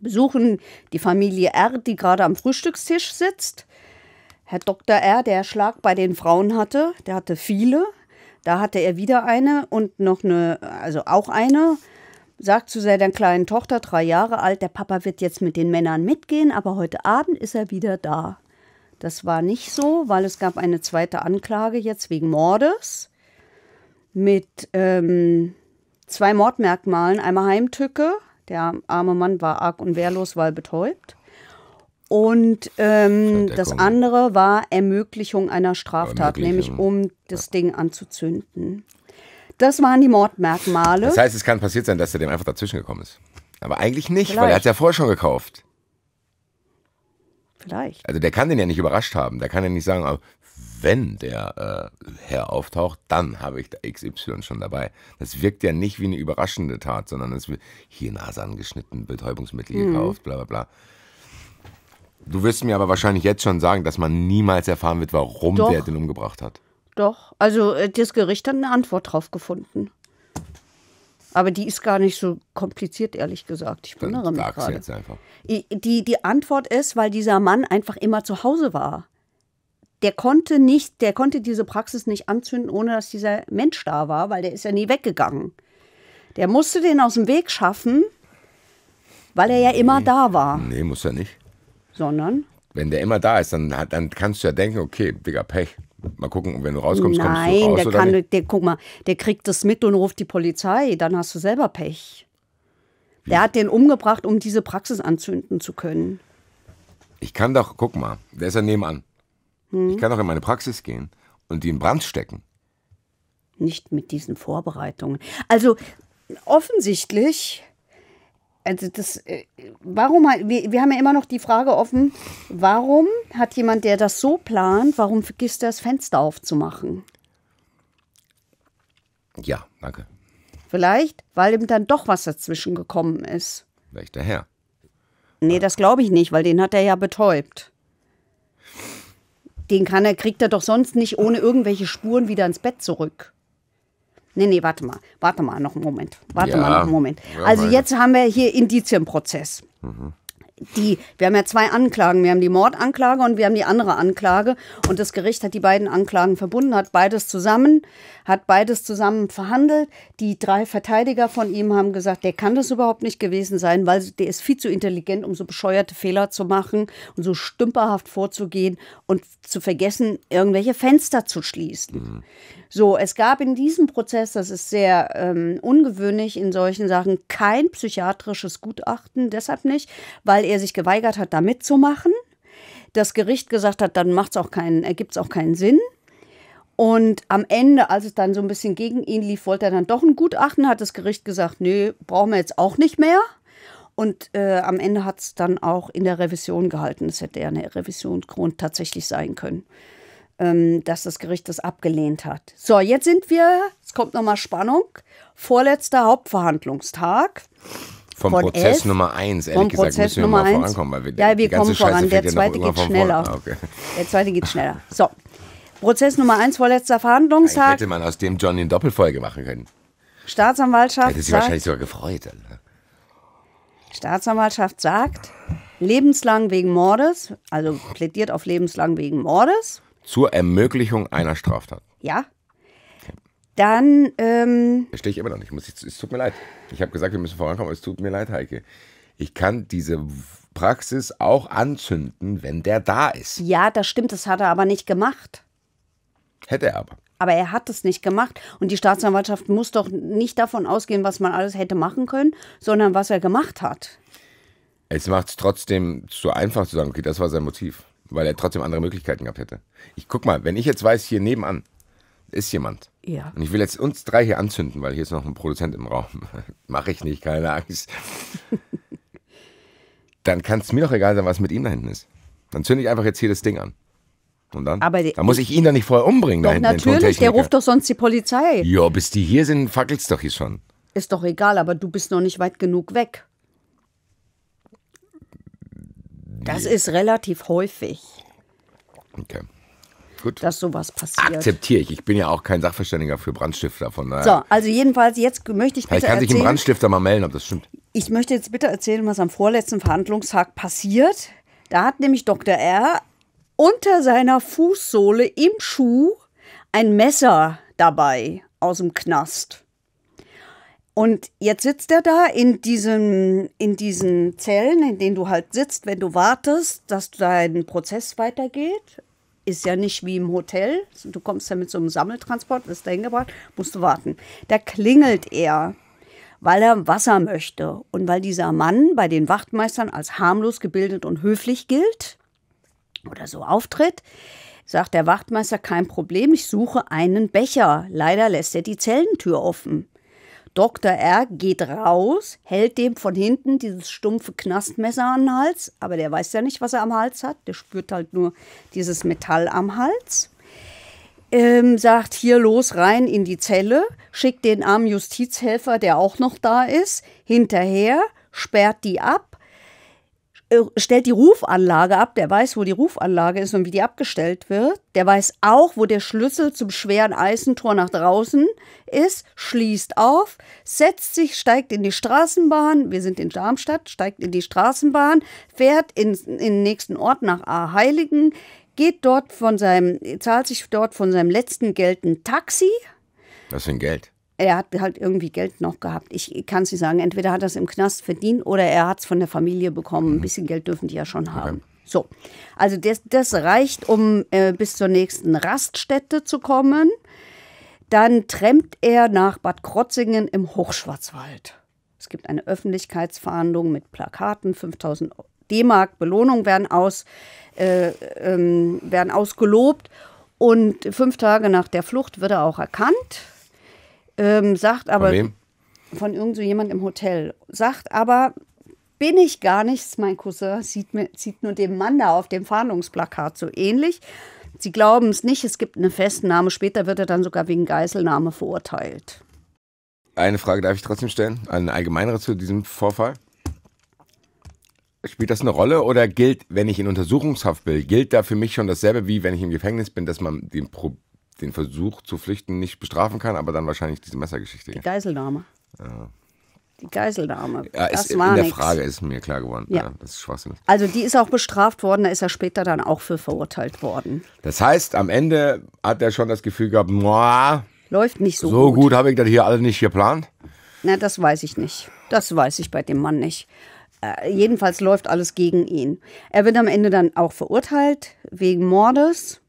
besuchen die Familie R, die gerade am Frühstückstisch sitzt. Herr Dr. R, der Schlag bei den Frauen hatte, der hatte viele, da hatte er wieder eine und noch eine, also auch eine. Sagt zu seiner kleinen Tochter, drei Jahre alt, der Papa wird jetzt mit den Männern mitgehen, aber heute Abend ist er wieder da. Das war nicht so, weil es gab eine zweite Anklage jetzt wegen Mordes mit ähm, zwei Mordmerkmalen. Einmal Heimtücke, der arme Mann war arg und wehrlos, weil betäubt. Und ähm, das andere war Ermöglichung einer Straftat, nämlich um das ja. Ding anzuzünden. Das waren die Mordmerkmale. Das heißt, es kann passiert sein, dass er dem einfach dazwischen gekommen ist. Aber eigentlich nicht, Vielleicht. weil er hat es ja vorher schon gekauft. Vielleicht. Also der kann den ja nicht überrascht haben. Der kann ja nicht sagen, wenn der äh, Herr auftaucht, dann habe ich da XY schon dabei. Das wirkt ja nicht wie eine überraschende Tat, sondern es wird hier Nase angeschnitten, Betäubungsmittel mhm. gekauft, bla bla bla. Du wirst mir aber wahrscheinlich jetzt schon sagen, dass man niemals erfahren wird, warum Doch. der den umgebracht hat. Doch, also äh, das Gericht hat eine Antwort drauf gefunden. Aber die ist gar nicht so kompliziert, ehrlich gesagt. Ich wundere Dann mich gerade. Jetzt einfach. Die, die Antwort ist, weil dieser Mann einfach immer zu Hause war. Der konnte nicht, der konnte diese Praxis nicht anzünden, ohne dass dieser Mensch da war, weil der ist ja nie weggegangen. Der musste den aus dem Weg schaffen, weil er ja immer nee. da war. Nee, muss er nicht sondern. Wenn der immer da ist, dann, dann kannst du ja denken, okay, Digga, Pech. Mal gucken, wenn du rauskommst, Nein, kommst du raus, der oder kann, nicht? Der, guck mal, der kriegt das mit und ruft die Polizei, dann hast du selber Pech. Wie? Der hat den umgebracht, um diese Praxis anzünden zu können. Ich kann doch, guck mal, der ist ja nebenan. Hm? Ich kann doch in meine Praxis gehen und die in Brand stecken. Nicht mit diesen Vorbereitungen. Also offensichtlich also das, äh, warum, wir, wir haben ja immer noch die Frage offen, warum hat jemand, der das so plant, warum vergisst er das Fenster aufzumachen? Ja, danke. Vielleicht, weil ihm dann doch was dazwischen gekommen ist. Vielleicht der Herr. Nee, ja. das glaube ich nicht, weil den hat er ja betäubt. Den kann er, kriegt er doch sonst nicht ohne irgendwelche Spuren wieder ins Bett zurück. Nee, nee, warte mal. Warte mal noch einen Moment. Warte ja. mal noch einen Moment. also jetzt haben wir hier Indizienprozess. Mhm die, wir haben ja zwei Anklagen. Wir haben die Mordanklage und wir haben die andere Anklage. Und das Gericht hat die beiden Anklagen verbunden, hat beides zusammen, hat beides zusammen verhandelt. Die drei Verteidiger von ihm haben gesagt, der kann das überhaupt nicht gewesen sein, weil der ist viel zu intelligent, um so bescheuerte Fehler zu machen und so stümperhaft vorzugehen und zu vergessen, irgendwelche Fenster zu schließen. Mhm. So, es gab in diesem Prozess, das ist sehr ähm, ungewöhnlich in solchen Sachen, kein psychiatrisches Gutachten, deshalb nicht, weil er sich geweigert hat, da mitzumachen. Das Gericht gesagt hat, dann macht's auch keinen, ergibt es auch keinen Sinn. Und am Ende, als es dann so ein bisschen gegen ihn lief, wollte er dann doch ein Gutachten, hat das Gericht gesagt, nee, brauchen wir jetzt auch nicht mehr. Und äh, am Ende hat es dann auch in der Revision gehalten. Es hätte ja eine Revisionsgrund tatsächlich sein können. Ähm, dass das Gericht das abgelehnt hat. So, jetzt sind wir, es kommt nochmal Spannung, vorletzter Hauptverhandlungstag. Vom Prozess elf, Nummer 1, ehrlich gesagt, Prozess müssen wir Nummer mal eins. vorankommen. Weil wir, ja, wir kommen voran, der zweite geht schneller. Ah, okay. Der zweite geht schneller. So, Prozess Nummer 1, vorletzter Verhandlungstag. Eigentlich hätte man aus dem Johnny eine Doppelfolge machen können. Staatsanwaltschaft Hätte sich sagt, wahrscheinlich sogar gefreut. Alter. Staatsanwaltschaft sagt, lebenslang wegen Mordes, also plädiert auf lebenslang wegen Mordes. Zur Ermöglichung einer Straftat. Ja. Dann. Ähm Verstehe ich immer noch nicht. Muss ich, es tut mir leid. Ich habe gesagt, wir müssen vorankommen, aber es tut mir leid, Heike. Ich kann diese Praxis auch anzünden, wenn der da ist. Ja, das stimmt. Das hat er aber nicht gemacht. Hätte er aber. Aber er hat es nicht gemacht. Und die Staatsanwaltschaft muss doch nicht davon ausgehen, was man alles hätte machen können, sondern was er gemacht hat. Es macht es trotzdem zu einfach zu sagen, okay, das war sein Motiv weil er trotzdem andere Möglichkeiten gehabt hätte. Ich guck mal, wenn ich jetzt weiß, hier nebenan ist jemand. Ja. Und ich will jetzt uns drei hier anzünden, weil hier ist noch ein Produzent im Raum. Mache ich nicht, keine Angst. dann kann es mir doch egal sein, was mit ihm da hinten ist. Dann zünde ich einfach jetzt hier das Ding an. Und dann? Aber dann muss ich ihn doch nicht vorher umbringen. Doch, da hinten, natürlich, der ruft doch sonst die Polizei. Ja, bis die hier sind, fackelt's doch hier schon. Ist doch egal, aber du bist noch nicht weit genug weg. Das ist relativ häufig. Okay. Gut. dass sowas passiert. Akzeptiere ich. Ich bin ja auch kein Sachverständiger für Brandstifter. Von daher. So, also jedenfalls, jetzt möchte ich bitte. Ich kann erzählen, sich im Brandstifter mal melden, ob das stimmt. Ich möchte jetzt bitte erzählen, was am vorletzten Verhandlungstag passiert. Da hat nämlich Dr. R. unter seiner Fußsohle im Schuh ein Messer dabei aus dem Knast. Und jetzt sitzt er da in diesen, in diesen Zellen, in denen du halt sitzt, wenn du wartest, dass dein Prozess weitergeht. Ist ja nicht wie im Hotel. Du kommst ja mit so einem Sammeltransport, wirst da hingebracht, musst du warten. Da klingelt er, weil er Wasser möchte und weil dieser Mann bei den Wachtmeistern als harmlos gebildet und höflich gilt oder so auftritt sagt der Wachtmeister, kein Problem, ich suche einen Becher. Leider lässt er die Zellentür offen. Dr. R geht raus, hält dem von hinten dieses stumpfe Knastmesser an den Hals, aber der weiß ja nicht, was er am Hals hat. Der spürt halt nur dieses Metall am Hals. Ähm, sagt hier los rein in die Zelle, schickt den armen Justizhelfer, der auch noch da ist, hinterher, sperrt die ab äh, stellt die Rufanlage ab, der weiß, wo die Rufanlage ist und wie die abgestellt wird. Der weiß auch, wo der Schlüssel zum schweren Eisentor nach draußen ist, schließt auf, setzt sich, steigt in die Straßenbahn, wir sind in Darmstadt, steigt in die Straßenbahn, fährt in, in den nächsten Ort nach Aheiligen, geht dort von seinem, zahlt sich dort von seinem letzten Geld ein Taxi. Was für ein Geld? er hat halt irgendwie Geld noch gehabt. Ich kann es nicht sagen. Entweder hat er es im Knast verdient oder er hat es von der Familie bekommen. Ein mhm. bisschen Geld dürfen die ja schon haben. Okay. So, also das, das reicht, um äh, bis zur nächsten Raststätte zu kommen. Dann trennt er nach Bad Krotzingen im Hochschwarzwald. Es gibt eine Öffentlichkeitsfahndung mit Plakaten, 5000 D-Mark Belohnung werden, aus, äh, ähm, werden ausgelobt. Und fünf Tage nach der Flucht wird er auch erkannt ähm, sagt aber. Von wem? Von irgend so jemand im Hotel. Sagt aber, bin ich gar nichts, mein Cousin sieht, mir, sieht nur dem Mann da auf dem Fahndungsplakat so ähnlich. Sie glauben es nicht, es gibt eine Festnahme. Später wird er dann sogar wegen Geiselnahme verurteilt. Eine Frage darf ich trotzdem stellen, eine allgemeinere zu diesem Vorfall. Spielt das eine Rolle oder gilt, wenn ich in Untersuchungshaft will, gilt da für mich schon dasselbe wie wenn ich im Gefängnis bin, dass man den Pro den Versuch zu flüchten nicht bestrafen kann, aber dann wahrscheinlich diese Messergeschichte. Die Geiselnahme. Ja. Die Geiselnahme. Ja, das ist, war in der nix. Frage ist mir klar geworden, ja. ja das ist Schwachsinn. Also die ist auch bestraft worden, da ist er später dann auch für verurteilt worden. Das heißt, am Ende hat er schon das Gefühl gehabt, Mua, läuft nicht so, so gut. So gut habe ich das hier alles nicht geplant. Na, das weiß ich nicht. Das weiß ich bei dem Mann nicht. Äh, jedenfalls läuft alles gegen ihn. Er wird am Ende dann auch verurteilt wegen Mordes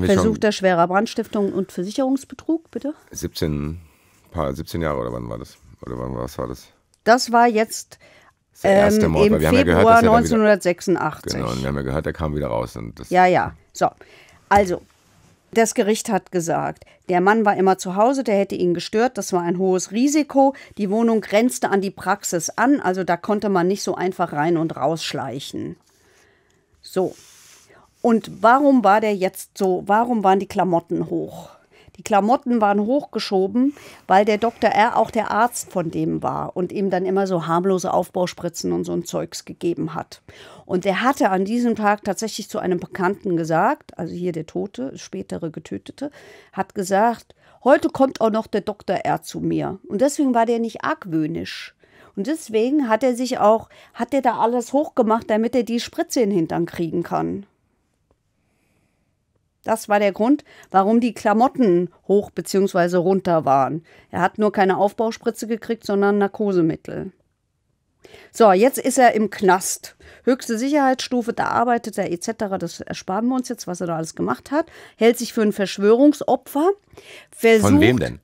Versuchter schwerer Brandstiftung und Versicherungsbetrug, bitte? 17, paar, 17 Jahre oder wann war das? Oder wann, was war das? Das war jetzt das der ähm, erste Mord, im Februar ja gehört, 1986. Wieder, genau, und wir haben ja gehört, er kam wieder raus. Und das ja, ja. So, also das Gericht hat gesagt, der Mann war immer zu Hause, der hätte ihn gestört, das war ein hohes Risiko. Die Wohnung grenzte an die Praxis an, also da konnte man nicht so einfach rein und rausschleichen. So, und warum war der jetzt so? Warum waren die Klamotten hoch? Die Klamotten waren hochgeschoben, weil der Dr. R. auch der Arzt von dem war und ihm dann immer so harmlose Aufbauspritzen und so ein Zeugs gegeben hat. Und er hatte an diesem Tag tatsächlich zu einem Bekannten gesagt, also hier der Tote, spätere Getötete, hat gesagt, heute kommt auch noch der Dr. R. zu mir. Und deswegen war der nicht argwöhnisch. Und deswegen hat er sich auch, hat er da alles hochgemacht, damit er die Spritze in den Hintern kriegen kann. Das war der Grund, warum die Klamotten hoch bzw. runter waren. Er hat nur keine Aufbauspritze gekriegt, sondern Narkosemittel. So, jetzt ist er im Knast. Höchste Sicherheitsstufe, da arbeitet er etc. Das ersparen wir uns jetzt, was er da alles gemacht hat. Hält sich für ein Verschwörungsopfer. Versucht, Von wem denn?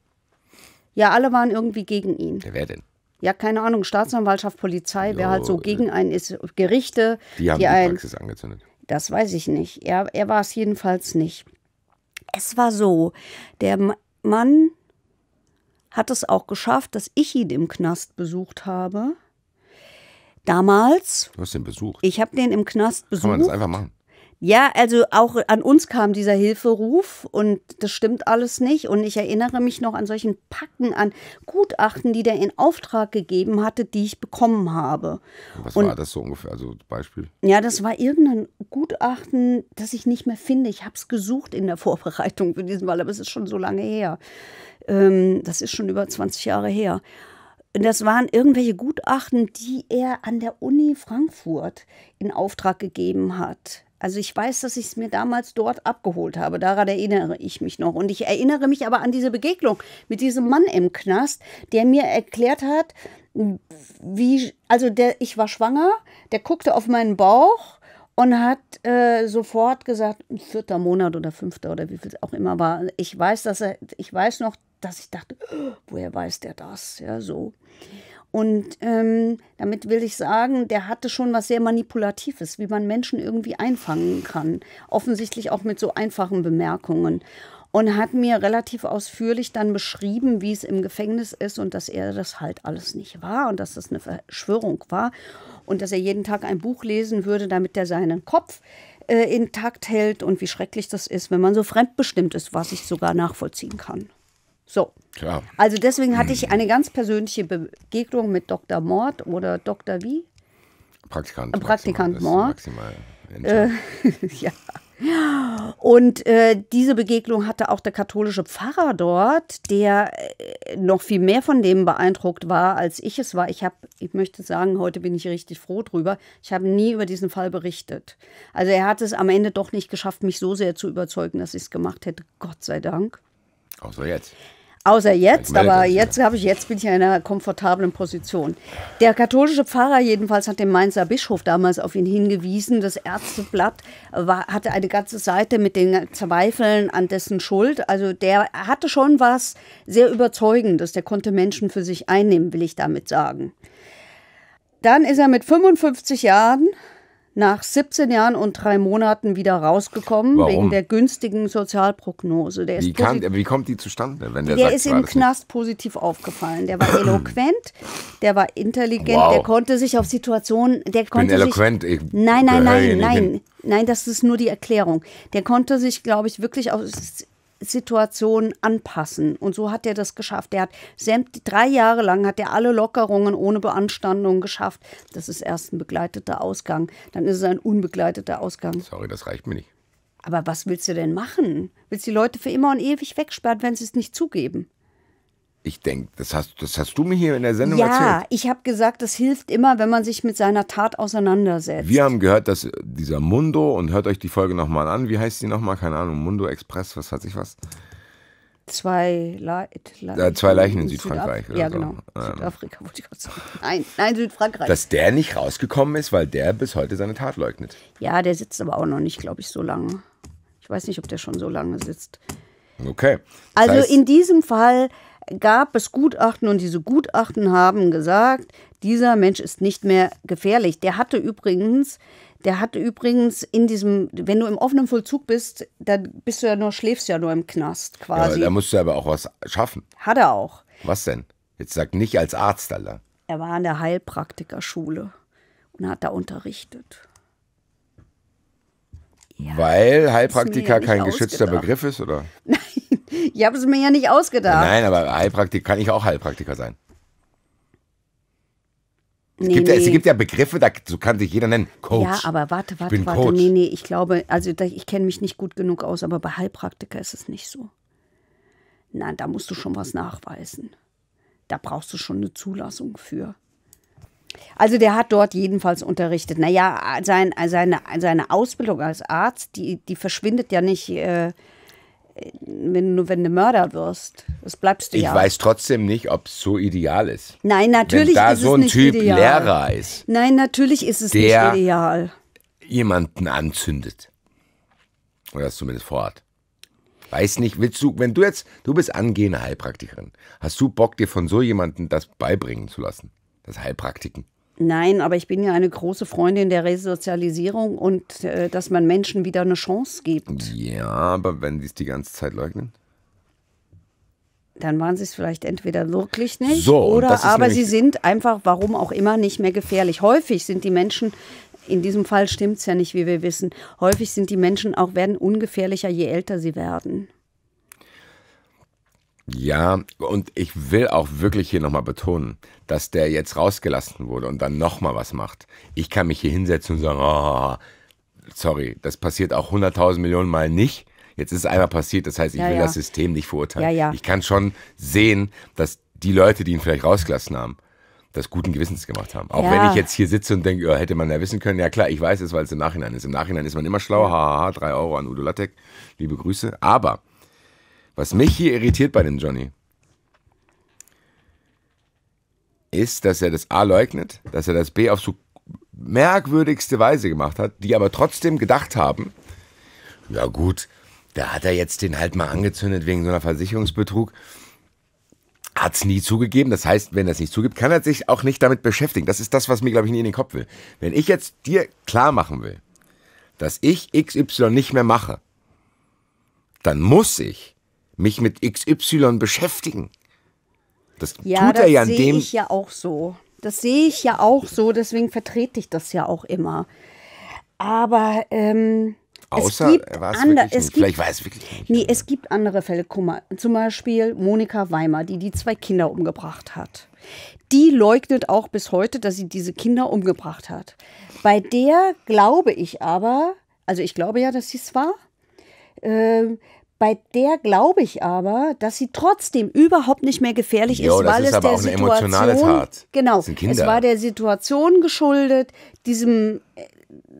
Ja, alle waren irgendwie gegen ihn. Wer denn? Ja, keine Ahnung, Staatsanwaltschaft, Polizei, jo, wer halt so gegen einen ist, Gerichte. Die haben die, die Praxis angezündet. Das weiß ich nicht. Er, er war es jedenfalls nicht. Es war so, der Mann hat es auch geschafft, dass ich ihn im Knast besucht habe. Damals. Du hast den besucht. Ich habe den im Knast besucht. Kann man das einfach machen? Ja, also auch an uns kam dieser Hilferuf und das stimmt alles nicht. Und ich erinnere mich noch an solchen Packen an Gutachten, die der in Auftrag gegeben hatte, die ich bekommen habe. Was und, war das so ungefähr? Also Beispiel? Ja, das war irgendein Gutachten, das ich nicht mehr finde. Ich habe es gesucht in der Vorbereitung für diesen Fall, aber es ist schon so lange her. Ähm, das ist schon über 20 Jahre her das waren irgendwelche Gutachten, die er an der Uni Frankfurt in Auftrag gegeben hat. Also ich weiß, dass ich es mir damals dort abgeholt habe. Daran erinnere ich mich noch. Und ich erinnere mich aber an diese Begegnung mit diesem Mann im Knast, der mir erklärt hat, wie, also der, ich war schwanger, der guckte auf meinen Bauch und hat äh, sofort gesagt, vierter Monat oder fünfter oder wie viel es auch immer war. Ich weiß, dass er, ich weiß noch, dass ich dachte, äh, woher weiß der das? Ja, so. Und ähm, damit will ich sagen, der hatte schon was sehr Manipulatives, wie man Menschen irgendwie einfangen kann. Offensichtlich auch mit so einfachen Bemerkungen. Und hat mir relativ ausführlich dann beschrieben, wie es im Gefängnis ist und dass er das halt alles nicht war und dass das eine Verschwörung war und dass er jeden Tag ein Buch lesen würde, damit er seinen Kopf äh, intakt hält und wie schrecklich das ist, wenn man so fremdbestimmt ist, was ich sogar nachvollziehen kann. So. Klar. Also deswegen hatte ich mhm. eine ganz persönliche Begegnung mit Dr. Mord oder Dr. Wie? Praktikant. Äh, Praktikant Mord. Äh, ja. Und äh, diese Begegnung hatte auch der katholische Pfarrer dort, der äh, noch viel mehr von dem beeindruckt war, als ich es war. Ich habe, ich möchte sagen, heute bin ich richtig froh drüber. Ich habe nie über diesen Fall berichtet. Also er hat es am Ende doch nicht geschafft, mich so sehr zu überzeugen, dass ich es gemacht hätte. Gott sei Dank. Außer jetzt. Außer jetzt, aber jetzt habe ich jetzt bin ich in einer komfortablen Position. Der katholische Pfarrer jedenfalls hat dem Mainzer Bischof damals auf ihn hingewiesen. Das Ärzteblatt war, hatte eine ganze Seite mit den Zweifeln an dessen Schuld. Also der hatte schon was sehr überzeugendes. Der konnte Menschen für sich einnehmen, will ich damit sagen. Dann ist er mit 55 Jahren nach 17 Jahren und drei Monaten wieder rausgekommen Warum? wegen der günstigen Sozialprognose. Der wie, kann, wie, kommt die zustande? Wenn der der sagt, ist im Knast nicht? positiv aufgefallen. Der war eloquent, der war intelligent, wow. der konnte sich auf Situationen, der ich konnte bin eloquent. Sich, nein, nein, nein, nein, nein, nein, das ist nur die Erklärung. Der konnte sich, glaube ich, wirklich auf Situation anpassen. Und so hat er das geschafft. Er hat drei Jahre lang hat er alle Lockerungen ohne Beanstandung geschafft. Das ist erst ein begleiteter Ausgang. Dann ist es ein unbegleiteter Ausgang. Sorry, das reicht mir nicht. Aber was willst du denn machen? Willst du die Leute für immer und ewig wegsperren, wenn sie es nicht zugeben? Ich denke, das hast, das hast du mir hier in der Sendung ja, erzählt. Ja, ich habe gesagt, das hilft immer, wenn man sich mit seiner Tat auseinandersetzt. Wir haben gehört, dass dieser Mundo, und hört euch die Folge nochmal an, wie heißt die nochmal? Keine Ahnung, Mundo Express, was hat sich was. Zwei, Le äh, Le äh, zwei Leichen in, in Südfrankreich. Südaf ja, so. genau. Ah. Südafrika wollte ich gerade sagen. Nein, nein, Südfrankreich. Dass der nicht rausgekommen ist, weil der bis heute seine Tat leugnet. Ja, der sitzt aber auch noch nicht, glaube ich, so lange. Ich weiß nicht, ob der schon so lange sitzt. Okay. Das also in diesem Fall gab es Gutachten und diese Gutachten haben gesagt, dieser Mensch ist nicht mehr gefährlich. Der hatte übrigens, der hatte übrigens in diesem, wenn du im offenen Vollzug bist, dann bist du ja nur, schläfst ja nur im Knast quasi. Ja, da musst du aber auch was schaffen. Hat er auch. Was denn? Jetzt sag nicht als Arzt, Alter. Er war an der Heilpraktikerschule und hat da unterrichtet. Ja, Weil Heilpraktiker ja kein geschützter ausgedacht. Begriff ist, oder? Ich habe es mir ja nicht ausgedacht. Nein, aber Heilpraktiker kann ich auch Heilpraktiker sein. Nee, es, gibt nee. ja, es gibt ja Begriffe, da, so kann sich jeder nennen. Coach. Ja, aber warte, warte, warte. Coach. Nee, nee, ich glaube, also ich kenne mich nicht gut genug aus, aber bei Heilpraktiker ist es nicht so. Nein, da musst du schon was nachweisen. Da brauchst du schon eine Zulassung für. Also der hat dort jedenfalls unterrichtet. Naja, sein, seine, seine Ausbildung als Arzt, die, die verschwindet ja nicht. Äh, wenn du, wenn du Mörder wirst, das bleibst du ich ja. Ich weiß trotzdem nicht, ob es so ideal ist. Nein, natürlich wenn da ist so es nicht Typ Lehrer ist. Nein, natürlich ist es der nicht ideal. Jemanden anzündet. Oder das zumindest vorhat. Weiß nicht, willst du, wenn du jetzt, du bist angehende Heilpraktikerin, hast du Bock, dir von so jemandem das beibringen zu lassen? Das Heilpraktiken? Nein, aber ich bin ja eine große Freundin der Resozialisierung und äh, dass man Menschen wieder eine Chance gibt. Ja, aber wenn sie es die ganze Zeit leugnen? Dann waren sie es vielleicht entweder wirklich nicht so, oder aber sie sind einfach, warum auch immer, nicht mehr gefährlich. Häufig sind die Menschen, in diesem Fall stimmt es ja nicht, wie wir wissen, häufig sind die Menschen auch, werden ungefährlicher, je älter sie werden. Ja, und ich will auch wirklich hier nochmal betonen, dass der jetzt rausgelassen wurde und dann nochmal was macht. Ich kann mich hier hinsetzen und sagen, oh, sorry, das passiert auch 100.000 Millionen Mal nicht. Jetzt ist es einmal passiert, das heißt, ich ja, will ja. das System nicht verurteilen. Ja, ich kann schon sehen, dass die Leute, die ihn vielleicht rausgelassen haben, das guten Gewissens gemacht haben. Auch wenn ich jetzt hier sitze und denke, oh, hätte man ja wissen können. Ja klar, ich weiß es, weil es im Nachhinein ist. Im Nachhinein ist man immer schlauer. Haha, drei Euro an Udo Lattek. Liebe Grüße. Aber was mich hier irritiert bei dem Johnny, ist, dass er das A leugnet, dass er das B auf so merkwürdigste Weise gemacht hat, die aber trotzdem gedacht haben, ja gut, da hat er jetzt den halt mal angezündet wegen so einer Versicherungsbetrug. Hat es nie zugegeben. Das heißt, wenn er es nicht zugibt, kann er sich auch nicht damit beschäftigen. Das ist das, was mir, glaube ich, nie in den Kopf will. Wenn ich jetzt dir klar machen will, dass ich XY nicht mehr mache, dann muss ich mich mit XY beschäftigen. Das ja, tut er das ja in dem. Das sehe ich ja auch so. Das sehe ich ja auch so, deswegen vertrete ich das ja auch immer. Aber ähm, Außer es gibt er war es andere, es gibt, Vielleicht war es wirklich nicht. Nee, es gibt andere Fälle. Guck mal, zum Beispiel Monika Weimar, die die zwei Kinder umgebracht hat. Die leugnet auch bis heute, dass sie diese Kinder umgebracht hat. Bei der glaube ich aber, also ich glaube ja, dass sie es war, äh, bei der glaube ich aber, dass sie trotzdem überhaupt nicht mehr gefährlich jo, ist, weil ist es der Situation genau, das sind es war der Situation geschuldet, diesem, äh,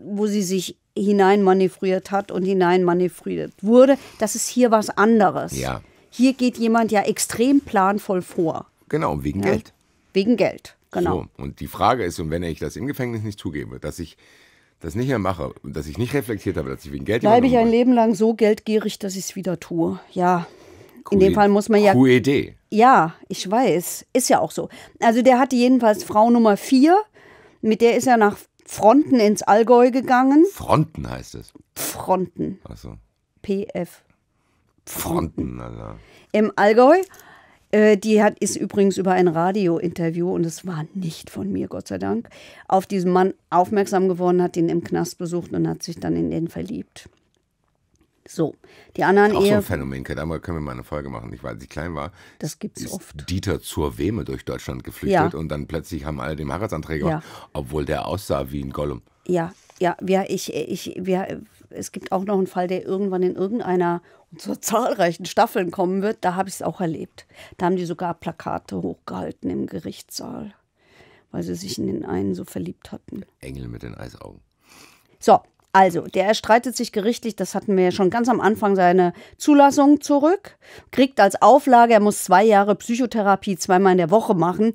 wo sie sich hineinmanövriert hat und hineinmanövriert wurde. Das ist hier was anderes. Ja. Hier geht jemand ja extrem planvoll vor. Genau, wegen ja. Geld. Wegen Geld, genau. So, und die Frage ist, und wenn ich das im Gefängnis nicht zugebe, dass ich das nicht mehr mache, und dass ich nicht reflektiert habe, dass ich wegen Geld. Bleibe ich ein Leben lang so geldgierig, dass ich es wieder tue. Ja. In dem e Fall muss man ja. Idee. Ja, ich weiß. Ist ja auch so. Also der hatte jedenfalls Frau Nummer vier, Mit der ist er nach Fronten ins Allgäu gegangen. Fronten heißt es. Fronten. Achso. PF. Fronten, Alter. Im Allgäu äh, die hat, ist übrigens über ein Radiointerview, und es war nicht von mir, Gott sei Dank, auf diesen Mann aufmerksam geworden, hat ihn im Knast besucht und hat sich dann in den verliebt. So, die anderen Auch Ehe. so ein Phänomen, da können wir mal eine Folge machen. Ich weiß, als ich klein war, das gibt's ist oft. Dieter zur Weme durch Deutschland geflüchtet ja. und dann plötzlich haben alle dem Heiratsanträge ja. obwohl der aussah wie ein Gollum. Ja, ja, wir, ich, ich, wir, es gibt auch noch einen Fall, der irgendwann in irgendeiner zu zahlreichen Staffeln kommen wird, da habe ich es auch erlebt. Da haben die sogar Plakate hochgehalten im Gerichtssaal, weil sie sich in den einen so verliebt hatten. Engel mit den Eisaugen. So, also, der erstreitet sich gerichtlich, das hatten wir ja schon ganz am Anfang, seine Zulassung zurück, kriegt als Auflage, er muss zwei Jahre Psychotherapie zweimal in der Woche machen,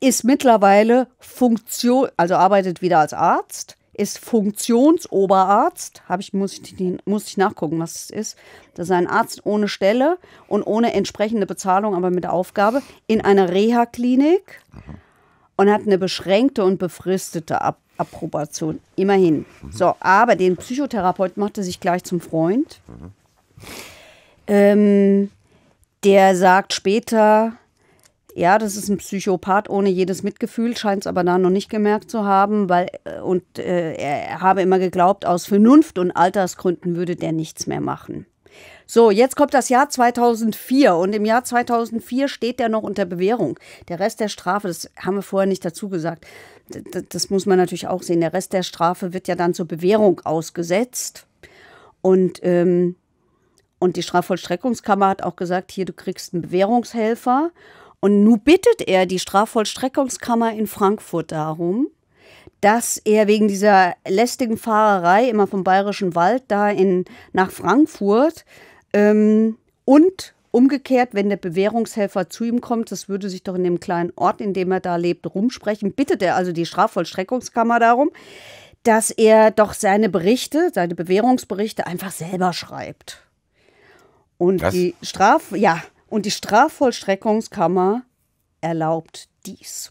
ist mittlerweile Funktion, also arbeitet wieder als Arzt, ist Funktionsoberarzt. Hab ich, muss, ich, muss ich nachgucken, was es ist. Das ist ein Arzt ohne Stelle und ohne entsprechende Bezahlung, aber mit Aufgabe in einer Reha-Klinik und hat eine beschränkte und befristete Ab Approbation. Immerhin. So, aber den Psychotherapeut machte sich gleich zum Freund. Mhm. Ähm, der sagt später, ja, das ist ein Psychopath ohne jedes Mitgefühl, scheint es aber da noch nicht gemerkt zu haben, weil äh, und äh, er habe immer geglaubt, aus Vernunft und Altersgründen würde der nichts mehr machen. So, jetzt kommt das Jahr 2004 und im Jahr 2004 steht der noch unter Bewährung. Der Rest der Strafe, das haben wir vorher nicht dazu gesagt, das, das muss man natürlich auch sehen. Der Rest der Strafe wird ja dann zur Bewährung ausgesetzt und ähm, und die Strafvollstreckungskammer hat auch gesagt, hier, du kriegst einen Bewährungshelfer. Und nun bittet er die Strafvollstreckungskammer in Frankfurt darum, dass er wegen dieser lästigen Fahrerei immer vom Bayerischen Wald da in, nach Frankfurt ähm, und umgekehrt, wenn der Bewährungshelfer zu ihm kommt, das würde sich doch in dem kleinen Ort, in dem er da lebt, rumsprechen, bittet er also die Strafvollstreckungskammer darum, dass er doch seine Berichte, seine Bewährungsberichte einfach selber schreibt. Und Was? die Straf, ja, und die Strafvollstreckungskammer erlaubt dies.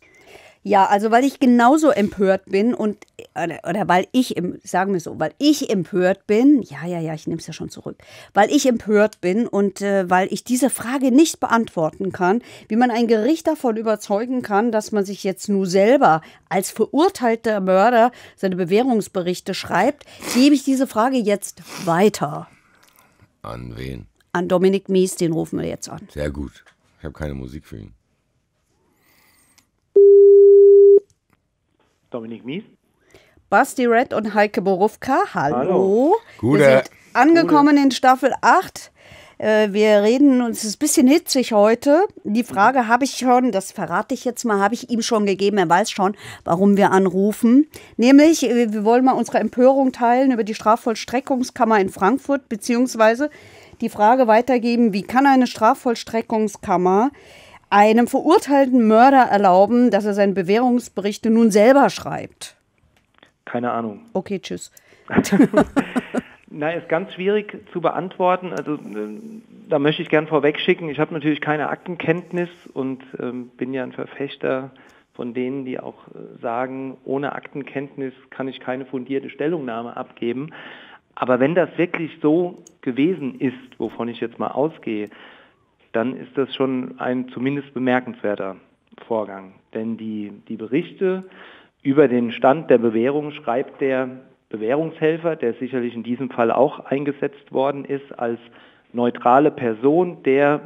Ja, also weil ich genauso empört bin und oder, oder weil ich im, sagen wir so, weil ich empört bin, ja, ja, ja, ich nehme es ja schon zurück, weil ich empört bin und äh, weil ich diese Frage nicht beantworten kann, wie man ein Gericht davon überzeugen kann, dass man sich jetzt nur selber als verurteilter Mörder seine Bewährungsberichte schreibt, gebe ich diese Frage jetzt weiter. An wen? an Dominik Mies, den rufen wir jetzt an. Sehr gut. Ich habe keine Musik für ihn. Dominik Mies. Basti Red und Heike Borufka, hallo. hallo. Gute. Wir sind angekommen Gute. in Staffel 8. Äh, wir reden uns ist ein bisschen hitzig heute. Die Frage habe ich schon, das verrate ich jetzt mal, habe ich ihm schon gegeben. Er weiß schon, warum wir anrufen. Nämlich, äh, wir wollen mal unsere Empörung teilen über die Strafvollstreckungskammer in Frankfurt, beziehungsweise die Frage weitergeben, wie kann eine Strafvollstreckungskammer einem verurteilten Mörder erlauben, dass er seine Bewährungsberichte nun selber schreibt? Keine Ahnung. Okay, tschüss. Na, ist ganz schwierig zu beantworten. Also äh, da möchte ich gern vorwegschicken, ich habe natürlich keine Aktenkenntnis und ähm, bin ja ein Verfechter von denen, die auch äh, sagen, ohne Aktenkenntnis kann ich keine fundierte Stellungnahme abgeben. Aber wenn das wirklich so gewesen ist, wovon ich jetzt mal ausgehe, dann ist das schon ein zumindest bemerkenswerter Vorgang. Denn die, die Berichte über den Stand der Bewährung schreibt der Bewährungshelfer, der sicherlich in diesem Fall auch eingesetzt worden ist, als neutrale Person, der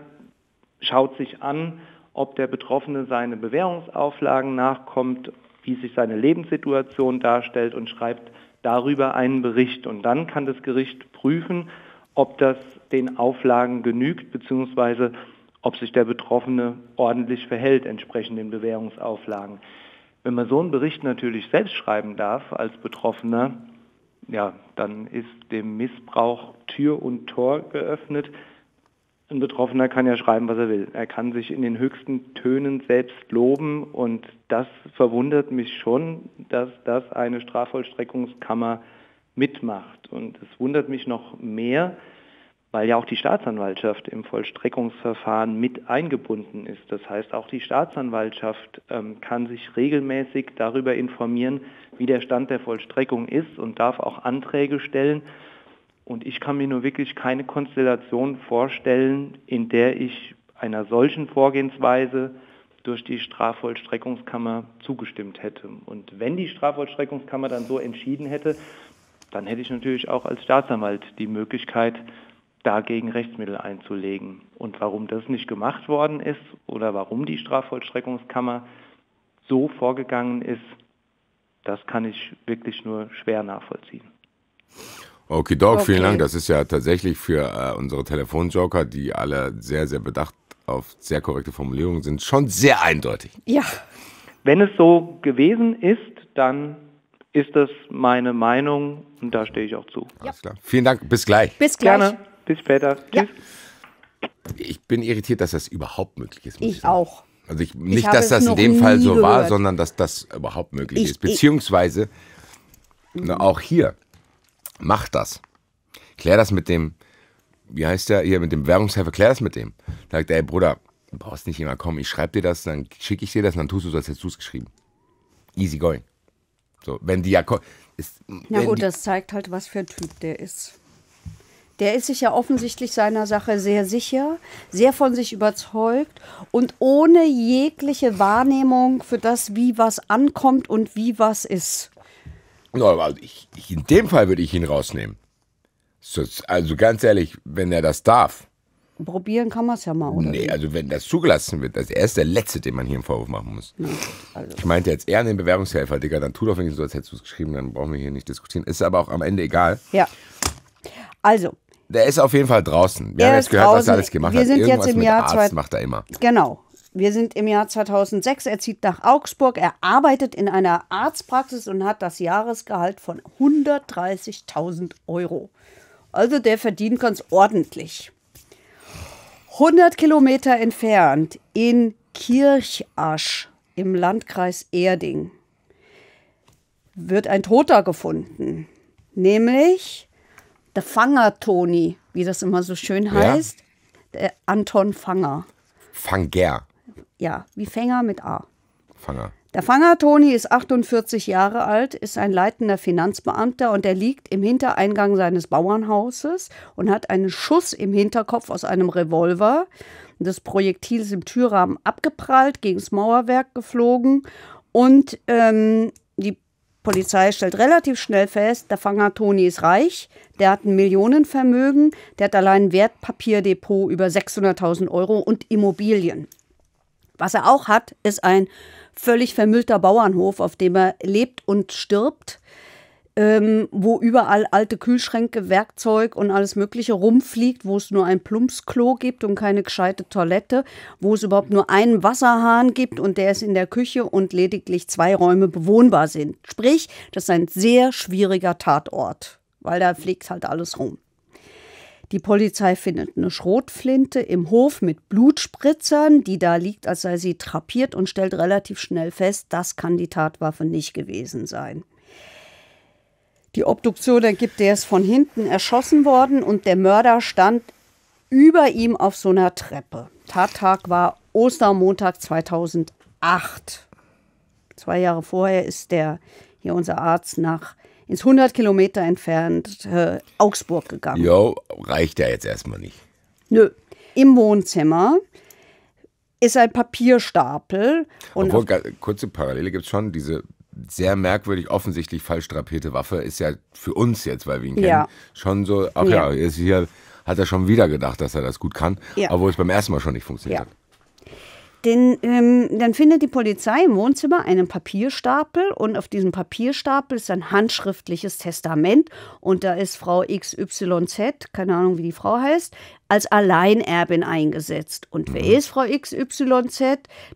schaut sich an, ob der Betroffene seine Bewährungsauflagen nachkommt, wie sich seine Lebenssituation darstellt und schreibt darüber einen Bericht. Und dann kann das Gericht prüfen, ob das den Auflagen genügt, beziehungsweise ob sich der Betroffene ordentlich verhält, entsprechend den Bewährungsauflagen. Wenn man so einen Bericht natürlich selbst schreiben darf als Betroffener, ja, dann ist dem Missbrauch Tür und Tor geöffnet ein Betroffener kann ja schreiben, was er will. Er kann sich in den höchsten Tönen selbst loben und das verwundert mich schon, dass das eine Strafvollstreckungskammer mitmacht. Und es wundert mich noch mehr, weil ja auch die Staatsanwaltschaft im Vollstreckungsverfahren mit eingebunden ist. Das heißt, auch die Staatsanwaltschaft ähm, kann sich regelmäßig darüber informieren, wie der Stand der Vollstreckung ist und darf auch Anträge stellen. Und ich kann mir nur wirklich keine Konstellation vorstellen, in der ich einer solchen Vorgehensweise durch die Strafvollstreckungskammer zugestimmt hätte. Und wenn die Strafvollstreckungskammer dann so entschieden hätte, dann hätte ich natürlich auch als Staatsanwalt die Möglichkeit, dagegen Rechtsmittel einzulegen. Und warum das nicht gemacht worden ist oder warum die Strafvollstreckungskammer so vorgegangen ist, das kann ich wirklich nur schwer nachvollziehen. Okay, Doc, okay. vielen Dank. Das ist ja tatsächlich für äh, unsere Telefonjoker, die alle sehr, sehr bedacht auf sehr korrekte Formulierungen sind, schon sehr eindeutig. Ja. Wenn es so gewesen ist, dann ist das meine Meinung und da stehe ich auch zu. Ja. Alles klar. Vielen Dank. Bis gleich. Bis gleich. Gerne. Bis später. Ja. Tschüss. Ich bin irritiert, dass das überhaupt möglich ist. Ich, ich auch. Also ich, nicht, ich dass das in dem Fall so gehört. war, sondern dass das überhaupt möglich ich, ist. Beziehungsweise na, auch hier Mach das. Klär das mit dem, wie heißt der hier, mit dem Währungshelfer, klär das mit dem. Da sagt er, ey Bruder, du brauchst nicht immer kommen, ich schreibe dir das, dann schicke ich dir das und dann tust du so, als hättest du es geschrieben. Easy going. So, wenn die ja. Ist, Na gut, die, das zeigt halt, was für ein Typ der ist. Der ist sich ja offensichtlich seiner Sache sehr sicher, sehr von sich überzeugt und ohne jegliche Wahrnehmung für das, wie was ankommt und wie was ist also ich, ich, in dem Fall würde ich ihn rausnehmen. Also ganz ehrlich, wenn er das darf. Probieren kann man es ja mal, oder? Nee, also wenn das zugelassen wird, also er ist der Letzte, den man hier im Vorwurf machen muss. also. Ich meinte jetzt eher an den Bewerbungshelfer, Digga, dann tu doch wenigstens so, als hättest du es geschrieben, dann brauchen wir hier nicht diskutieren. Ist aber auch am Ende egal. Ja. Also. Der ist auf jeden Fall draußen. Wir haben jetzt gehört, draußen. was er alles gemacht wir hat. Sind Irgendwas jetzt im Jahr Arzt macht er immer. Genau wir sind im Jahr 2006, er zieht nach Augsburg, er arbeitet in einer Arztpraxis und hat das Jahresgehalt von 130.000 Euro. Also der verdient ganz ordentlich. 100 Kilometer entfernt in Kirchasch im Landkreis Erding wird ein Toter gefunden, nämlich der Fanger Toni, wie das immer so schön heißt, ja. der Anton Fanger. Fanger. Ja, wie Fänger mit A. Fanger. Der Fanger Toni ist 48 Jahre alt, ist ein leitender Finanzbeamter und er liegt im Hintereingang seines Bauernhauses und hat einen Schuss im Hinterkopf aus einem Revolver Das Projektil ist im Türrahmen abgeprallt, gegens Mauerwerk geflogen und ähm, die Polizei stellt relativ schnell fest, der Fanger Toni ist reich, der hat ein Millionenvermögen, der hat allein ein Wertpapierdepot über 600.000 Euro und Immobilien. Was er auch hat, ist ein völlig vermüllter Bauernhof, auf dem er lebt und stirbt, ähm, wo überall alte Kühlschränke, Werkzeug und alles Mögliche rumfliegt, wo es nur ein Plumpsklo gibt und keine gescheite Toilette, wo es überhaupt nur einen Wasserhahn gibt und der ist in der Küche und lediglich zwei Räume bewohnbar sind. Sprich, das ist ein sehr schwieriger Tatort, weil da fliegt halt alles rum. Die Polizei findet eine Schrotflinte im Hof mit Blutspritzern, die da liegt, als sei sie trapiert und stellt relativ schnell fest, das kann die Tatwaffe nicht gewesen sein. Die Obduktion ergibt, der ist von hinten erschossen worden und der Mörder stand über ihm auf so einer Treppe. Tattag war Ostermontag 2008. Zwei Jahre vorher ist der hier unser Arzt nach ins 100 Kilometer entfernt äh, Augsburg gegangen. Jo, reicht ja jetzt erstmal nicht. Nö. Im Wohnzimmer ist ein Papierstapel. Und Obwohl, kurze Parallele gibt es schon. Diese sehr merkwürdig offensichtlich falsch drapierte Waffe ist ja für uns jetzt, weil wir ihn kennen, ja. schon so, ach ja, ja ist hier hat er schon wieder gedacht, dass er das gut kann, ja. obwohl es beim ersten Mal schon nicht funktioniert ja. hat. Denn ähm, dann findet die Polizei im Wohnzimmer einen Papierstapel und auf diesem Papierstapel ist ein handschriftliches Testament und da ist Frau XYZ, keine Ahnung wie die Frau heißt, als Alleinerbin eingesetzt. Und wer mhm. ist Frau XYZ?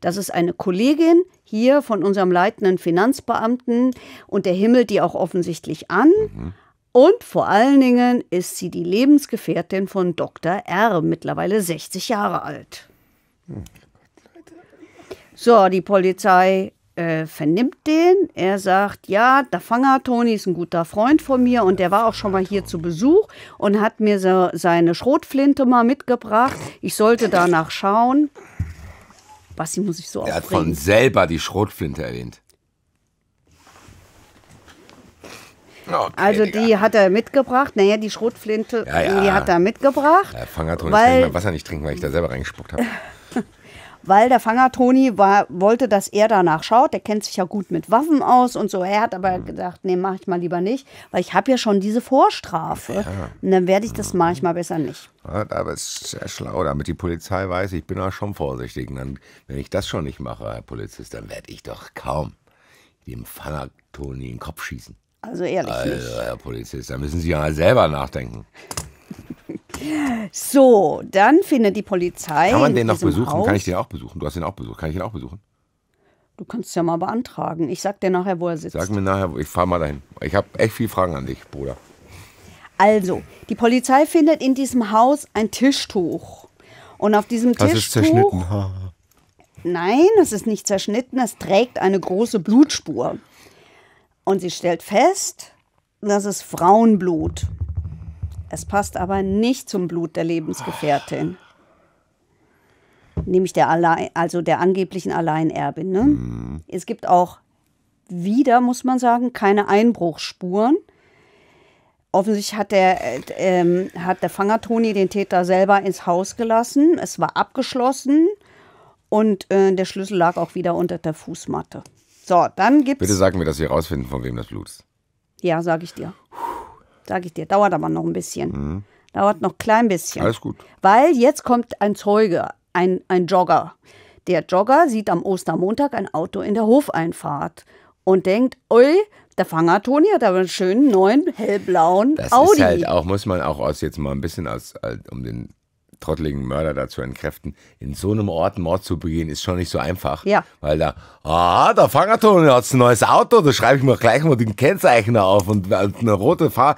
Das ist eine Kollegin hier von unserem leitenden Finanzbeamten und der himmelt die auch offensichtlich an. Mhm. Und vor allen Dingen ist sie die Lebensgefährtin von Dr. R., mittlerweile 60 Jahre alt. Mhm. So, die Polizei äh, vernimmt den. Er sagt, ja, der Fanger Toni ist ein guter Freund von mir und der war auch schon mal hier zu Besuch und hat mir so seine Schrotflinte mal mitgebracht. Ich sollte danach schauen. Basti muss ich so er Er hat von selber die Schrotflinte erwähnt. Okay, also die Digga. hat er mitgebracht. Naja, die Schrotflinte, ja, ja. die hat er mitgebracht. Ja, Fangatron, weil, ich kann Wasser nicht trinken, weil ich da selber reingespuckt habe weil der Fanger Toni war, wollte, dass er danach schaut. Der kennt sich ja gut mit Waffen aus und so. Er hat aber mhm. gedacht, nee, mach ich mal lieber nicht, weil ich habe ja schon diese Vorstrafe. Ja. Und dann werde ich das mhm. manchmal besser nicht. Ja, aber es ist sehr schlau, damit die Polizei weiß, ich bin auch schon vorsichtig. Und dann, wenn ich das schon nicht mache, Herr Polizist, dann werde ich doch kaum dem Fanger Toni in den Kopf schießen. Also ehrlich. Also, nicht. Herr Polizist, da müssen Sie ja selber nachdenken. So, dann findet die Polizei. Kann man den noch besuchen? Haus Kann ich den auch besuchen? Du hast ihn auch besucht. Kann ich ihn auch besuchen? Du kannst es ja mal beantragen. Ich sag dir nachher, wo er sitzt. Sag mir nachher, ich fahre mal dahin. Ich habe echt viele Fragen an dich, Bruder. Also, die Polizei findet in diesem Haus ein Tischtuch. Und auf diesem Tischtuch. Das ist zerschnitten. Nein, es ist nicht zerschnitten. Es trägt eine große Blutspur. Und sie stellt fest, das ist Frauenblut. Es passt aber nicht zum Blut der Lebensgefährtin. Nämlich der allein, also der angeblichen Alleinerbin. Ne? Mhm. Es gibt auch wieder, muss man sagen, keine Einbruchsspuren. Offensichtlich hat der, äh, hat der Fanger Toni den Täter selber ins Haus gelassen. Es war abgeschlossen und äh, der Schlüssel lag auch wieder unter der Fußmatte. So, dann gibt's. Bitte sagen wir, dass wir rausfinden, von wem das Blut ist. Ja, sage ich dir. Puh sage ich dir. Dauert aber noch ein bisschen. Mhm. Dauert noch ein klein bisschen. Alles gut. Weil jetzt kommt ein Zeuge, ein, ein Jogger. Der Jogger sieht am Ostermontag ein Auto in der Hofeinfahrt und denkt, ui, der Fanger Toni hat aber einen schönen neuen hellblauen das Audi. Das ist halt auch, muss man auch aus jetzt mal ein bisschen aus, halt, um den trotteligen Mörder dazu entkräften. In so einem Ort Mord zu begehen, ist schon nicht so einfach. Ja. Weil da, ah, der Fangerton hat ein neues Auto, da schreibe ich mir gleich mal den Kennzeichner auf und eine rote Fahr.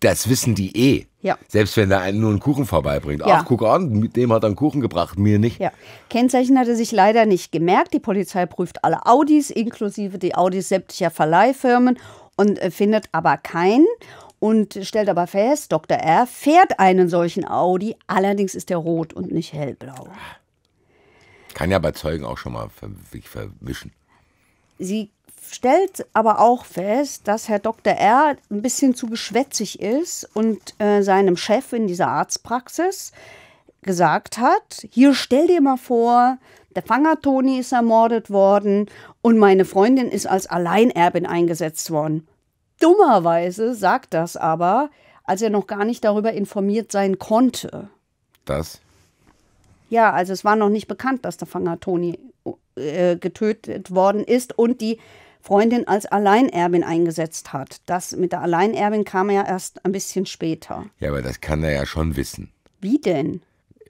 Das wissen die eh. Ja. Selbst wenn der einen nur einen Kuchen vorbeibringt. Ja. Ach, guck an, mit dem hat er einen Kuchen gebracht, mir nicht. Ja. Kennzeichen hatte sich leider nicht gemerkt. Die Polizei prüft alle Audis, inklusive die Audis sämtlicher Verleihfirmen und äh, findet aber keinen und stellt aber fest, Dr. R. fährt einen solchen Audi, allerdings ist er rot und nicht hellblau. Kann ja bei Zeugen auch schon mal verwischen. Sie stellt aber auch fest, dass Herr Dr. R. ein bisschen zu geschwätzig ist und äh, seinem Chef in dieser Arztpraxis gesagt hat, hier stell dir mal vor, der Fanger Toni ist ermordet worden und meine Freundin ist als Alleinerbin eingesetzt worden. Dummerweise sagt das aber, als er noch gar nicht darüber informiert sein konnte. Das? Ja, also es war noch nicht bekannt, dass der Fanger Toni äh, getötet worden ist und die Freundin als Alleinerbin eingesetzt hat. Das mit der Alleinerbin kam ja erst ein bisschen später. Ja, aber das kann er ja schon wissen. Wie denn?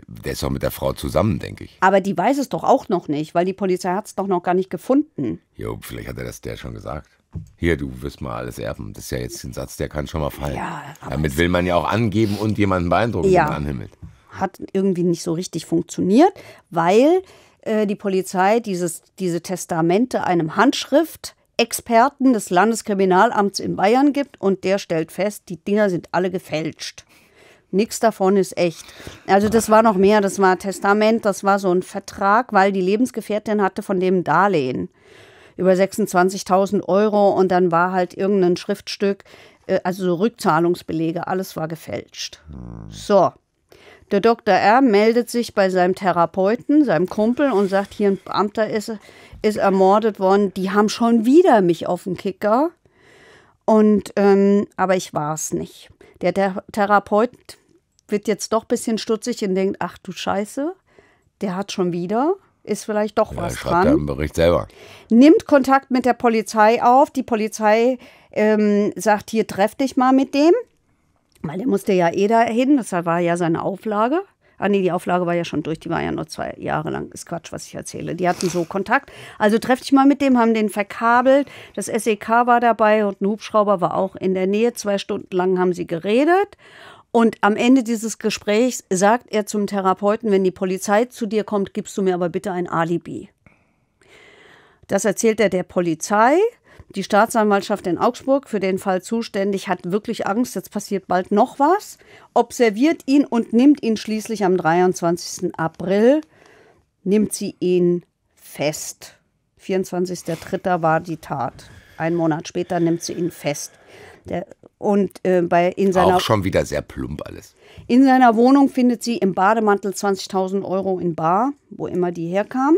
Der ist doch mit der Frau zusammen, denke ich. Aber die weiß es doch auch noch nicht, weil die Polizei hat es doch noch gar nicht gefunden. Jo, vielleicht hat er das der schon gesagt. Hier, du wirst mal alles erben. Das ist ja jetzt ein Satz, der kann schon mal fallen. Ja, Damit will man ja auch angeben und jemanden beeindrucken, ja. den man anhimmelt. Hat irgendwie nicht so richtig funktioniert, weil äh, die Polizei dieses, diese Testamente einem Handschrift Experten des Landeskriminalamts in Bayern gibt und der stellt fest, die Dinger sind alle gefälscht. Nichts davon ist echt. Also das war noch mehr, das war Testament, das war so ein Vertrag, weil die Lebensgefährtin hatte von dem Darlehen über 26.000 Euro und dann war halt irgendein Schriftstück, äh, also so Rückzahlungsbelege, alles war gefälscht. So. Der Dr. R. meldet sich bei seinem Therapeuten, seinem Kumpel und sagt, hier ein Beamter ist, ist ermordet worden. Die haben schon wieder mich auf den Kicker. Und, ähm, aber ich war es nicht. Der Thera Therapeut wird jetzt doch ein bisschen stutzig und denkt, ach du Scheiße, der hat schon wieder ist vielleicht doch ja, was schreibt dran. Im Bericht selber. Nimmt Kontakt mit der Polizei auf. Die Polizei ähm, sagt hier, treff dich mal mit dem, weil der musste ja eh dahin. Das war ja seine Auflage. Ah nee, die Auflage war ja schon durch, die war ja nur zwei Jahre lang. Ist Quatsch, was ich erzähle. Die hatten so Kontakt. Also treff dich mal mit dem, haben den verkabelt. Das SEK war dabei und ein Hubschrauber war auch in der Nähe. Zwei Stunden lang haben sie geredet. Und am Ende dieses Gesprächs sagt er zum Therapeuten, wenn die Polizei zu dir kommt, gibst du mir aber bitte ein Alibi. Das erzählt er der Polizei. Die Staatsanwaltschaft in Augsburg, für den Fall zuständig, hat wirklich Angst, jetzt passiert bald noch was, observiert ihn und nimmt ihn schließlich am 23. April, nimmt sie ihn fest. 24.03. war die Tat. Ein Monat später nimmt sie ihn fest. Der und äh, bei, in seiner, Auch schon wieder sehr plump alles. In seiner Wohnung findet sie im Bademantel 20.000 Euro in Bar, wo immer die herkam.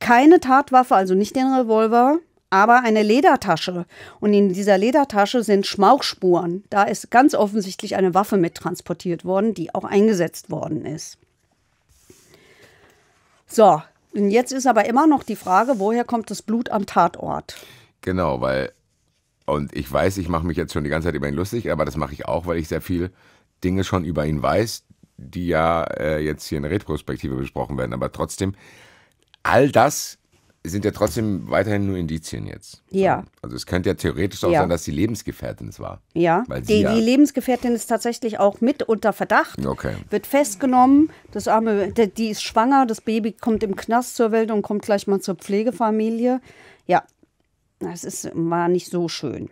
Keine Tatwaffe, also nicht den Revolver, aber eine Ledertasche. Und in dieser Ledertasche sind Schmauchspuren. Da ist ganz offensichtlich eine Waffe mit transportiert worden, die auch eingesetzt worden ist. So, und jetzt ist aber immer noch die Frage, woher kommt das Blut am Tatort? Genau, weil und ich weiß, ich mache mich jetzt schon die ganze Zeit über ihn lustig, aber das mache ich auch, weil ich sehr viel Dinge schon über ihn weiß, die ja äh, jetzt hier in Retrospektive besprochen werden. Aber trotzdem, all das sind ja trotzdem weiterhin nur Indizien jetzt. Ja. Also es könnte ja theoretisch auch ja. sein, dass die Lebensgefährtin es war. Ja. Die, ja. die, Lebensgefährtin ist tatsächlich auch mit unter Verdacht. Okay. Wird festgenommen, das arme, die ist schwanger, das Baby kommt im Knast zur Welt und kommt gleich mal zur Pflegefamilie. Das ist, war nicht so schön.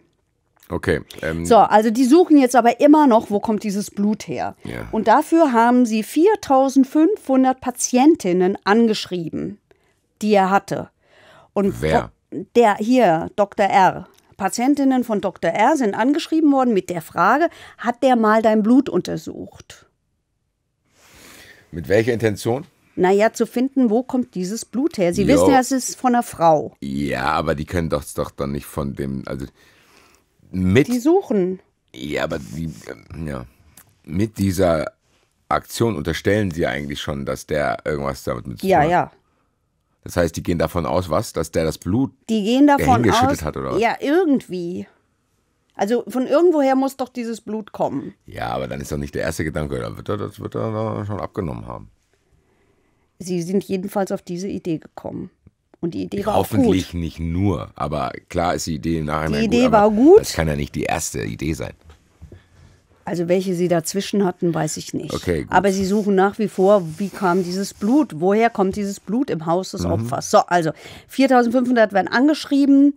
Okay. Ähm. so, also die suchen jetzt aber immer noch, wo kommt dieses Blut her? Ja. Und dafür haben sie 4500 Patientinnen angeschrieben, die er hatte. Und Wer? Der hier, Dr. R. Patientinnen von Dr. R. sind angeschrieben worden mit der Frage, hat der mal dein Blut untersucht? Mit welcher Intention? naja, zu finden, wo kommt dieses Blut her? Sie jo. wissen ja, es ist von einer Frau. Ja, aber die können doch, doch dann nicht von dem, also mit. Die suchen. Ja, aber die, äh, ja, mit dieser Aktion unterstellen sie eigentlich schon, dass der irgendwas damit zu tun hat. Ja, ja. Das heißt, die gehen davon aus, was? Dass der das Blut die gehen davon aus, hat, oder was? Ja, irgendwie. Also von irgendwoher muss doch dieses Blut kommen. Ja, aber dann ist doch nicht der erste Gedanke, da wird er, das wird er schon abgenommen haben. Sie sind jedenfalls auf diese Idee gekommen. Und die Idee war Hoffentlich gut. nicht nur, aber klar ist die Idee im Nachhinein Die Idee gut, war gut. Das kann ja nicht die erste Idee sein. Also welche sie dazwischen hatten, weiß ich nicht. Okay, gut. Aber sie suchen nach wie vor, wie kam dieses Blut? Woher kommt dieses Blut im Haus des mhm. Opfers? So, also 4.500 werden angeschrieben,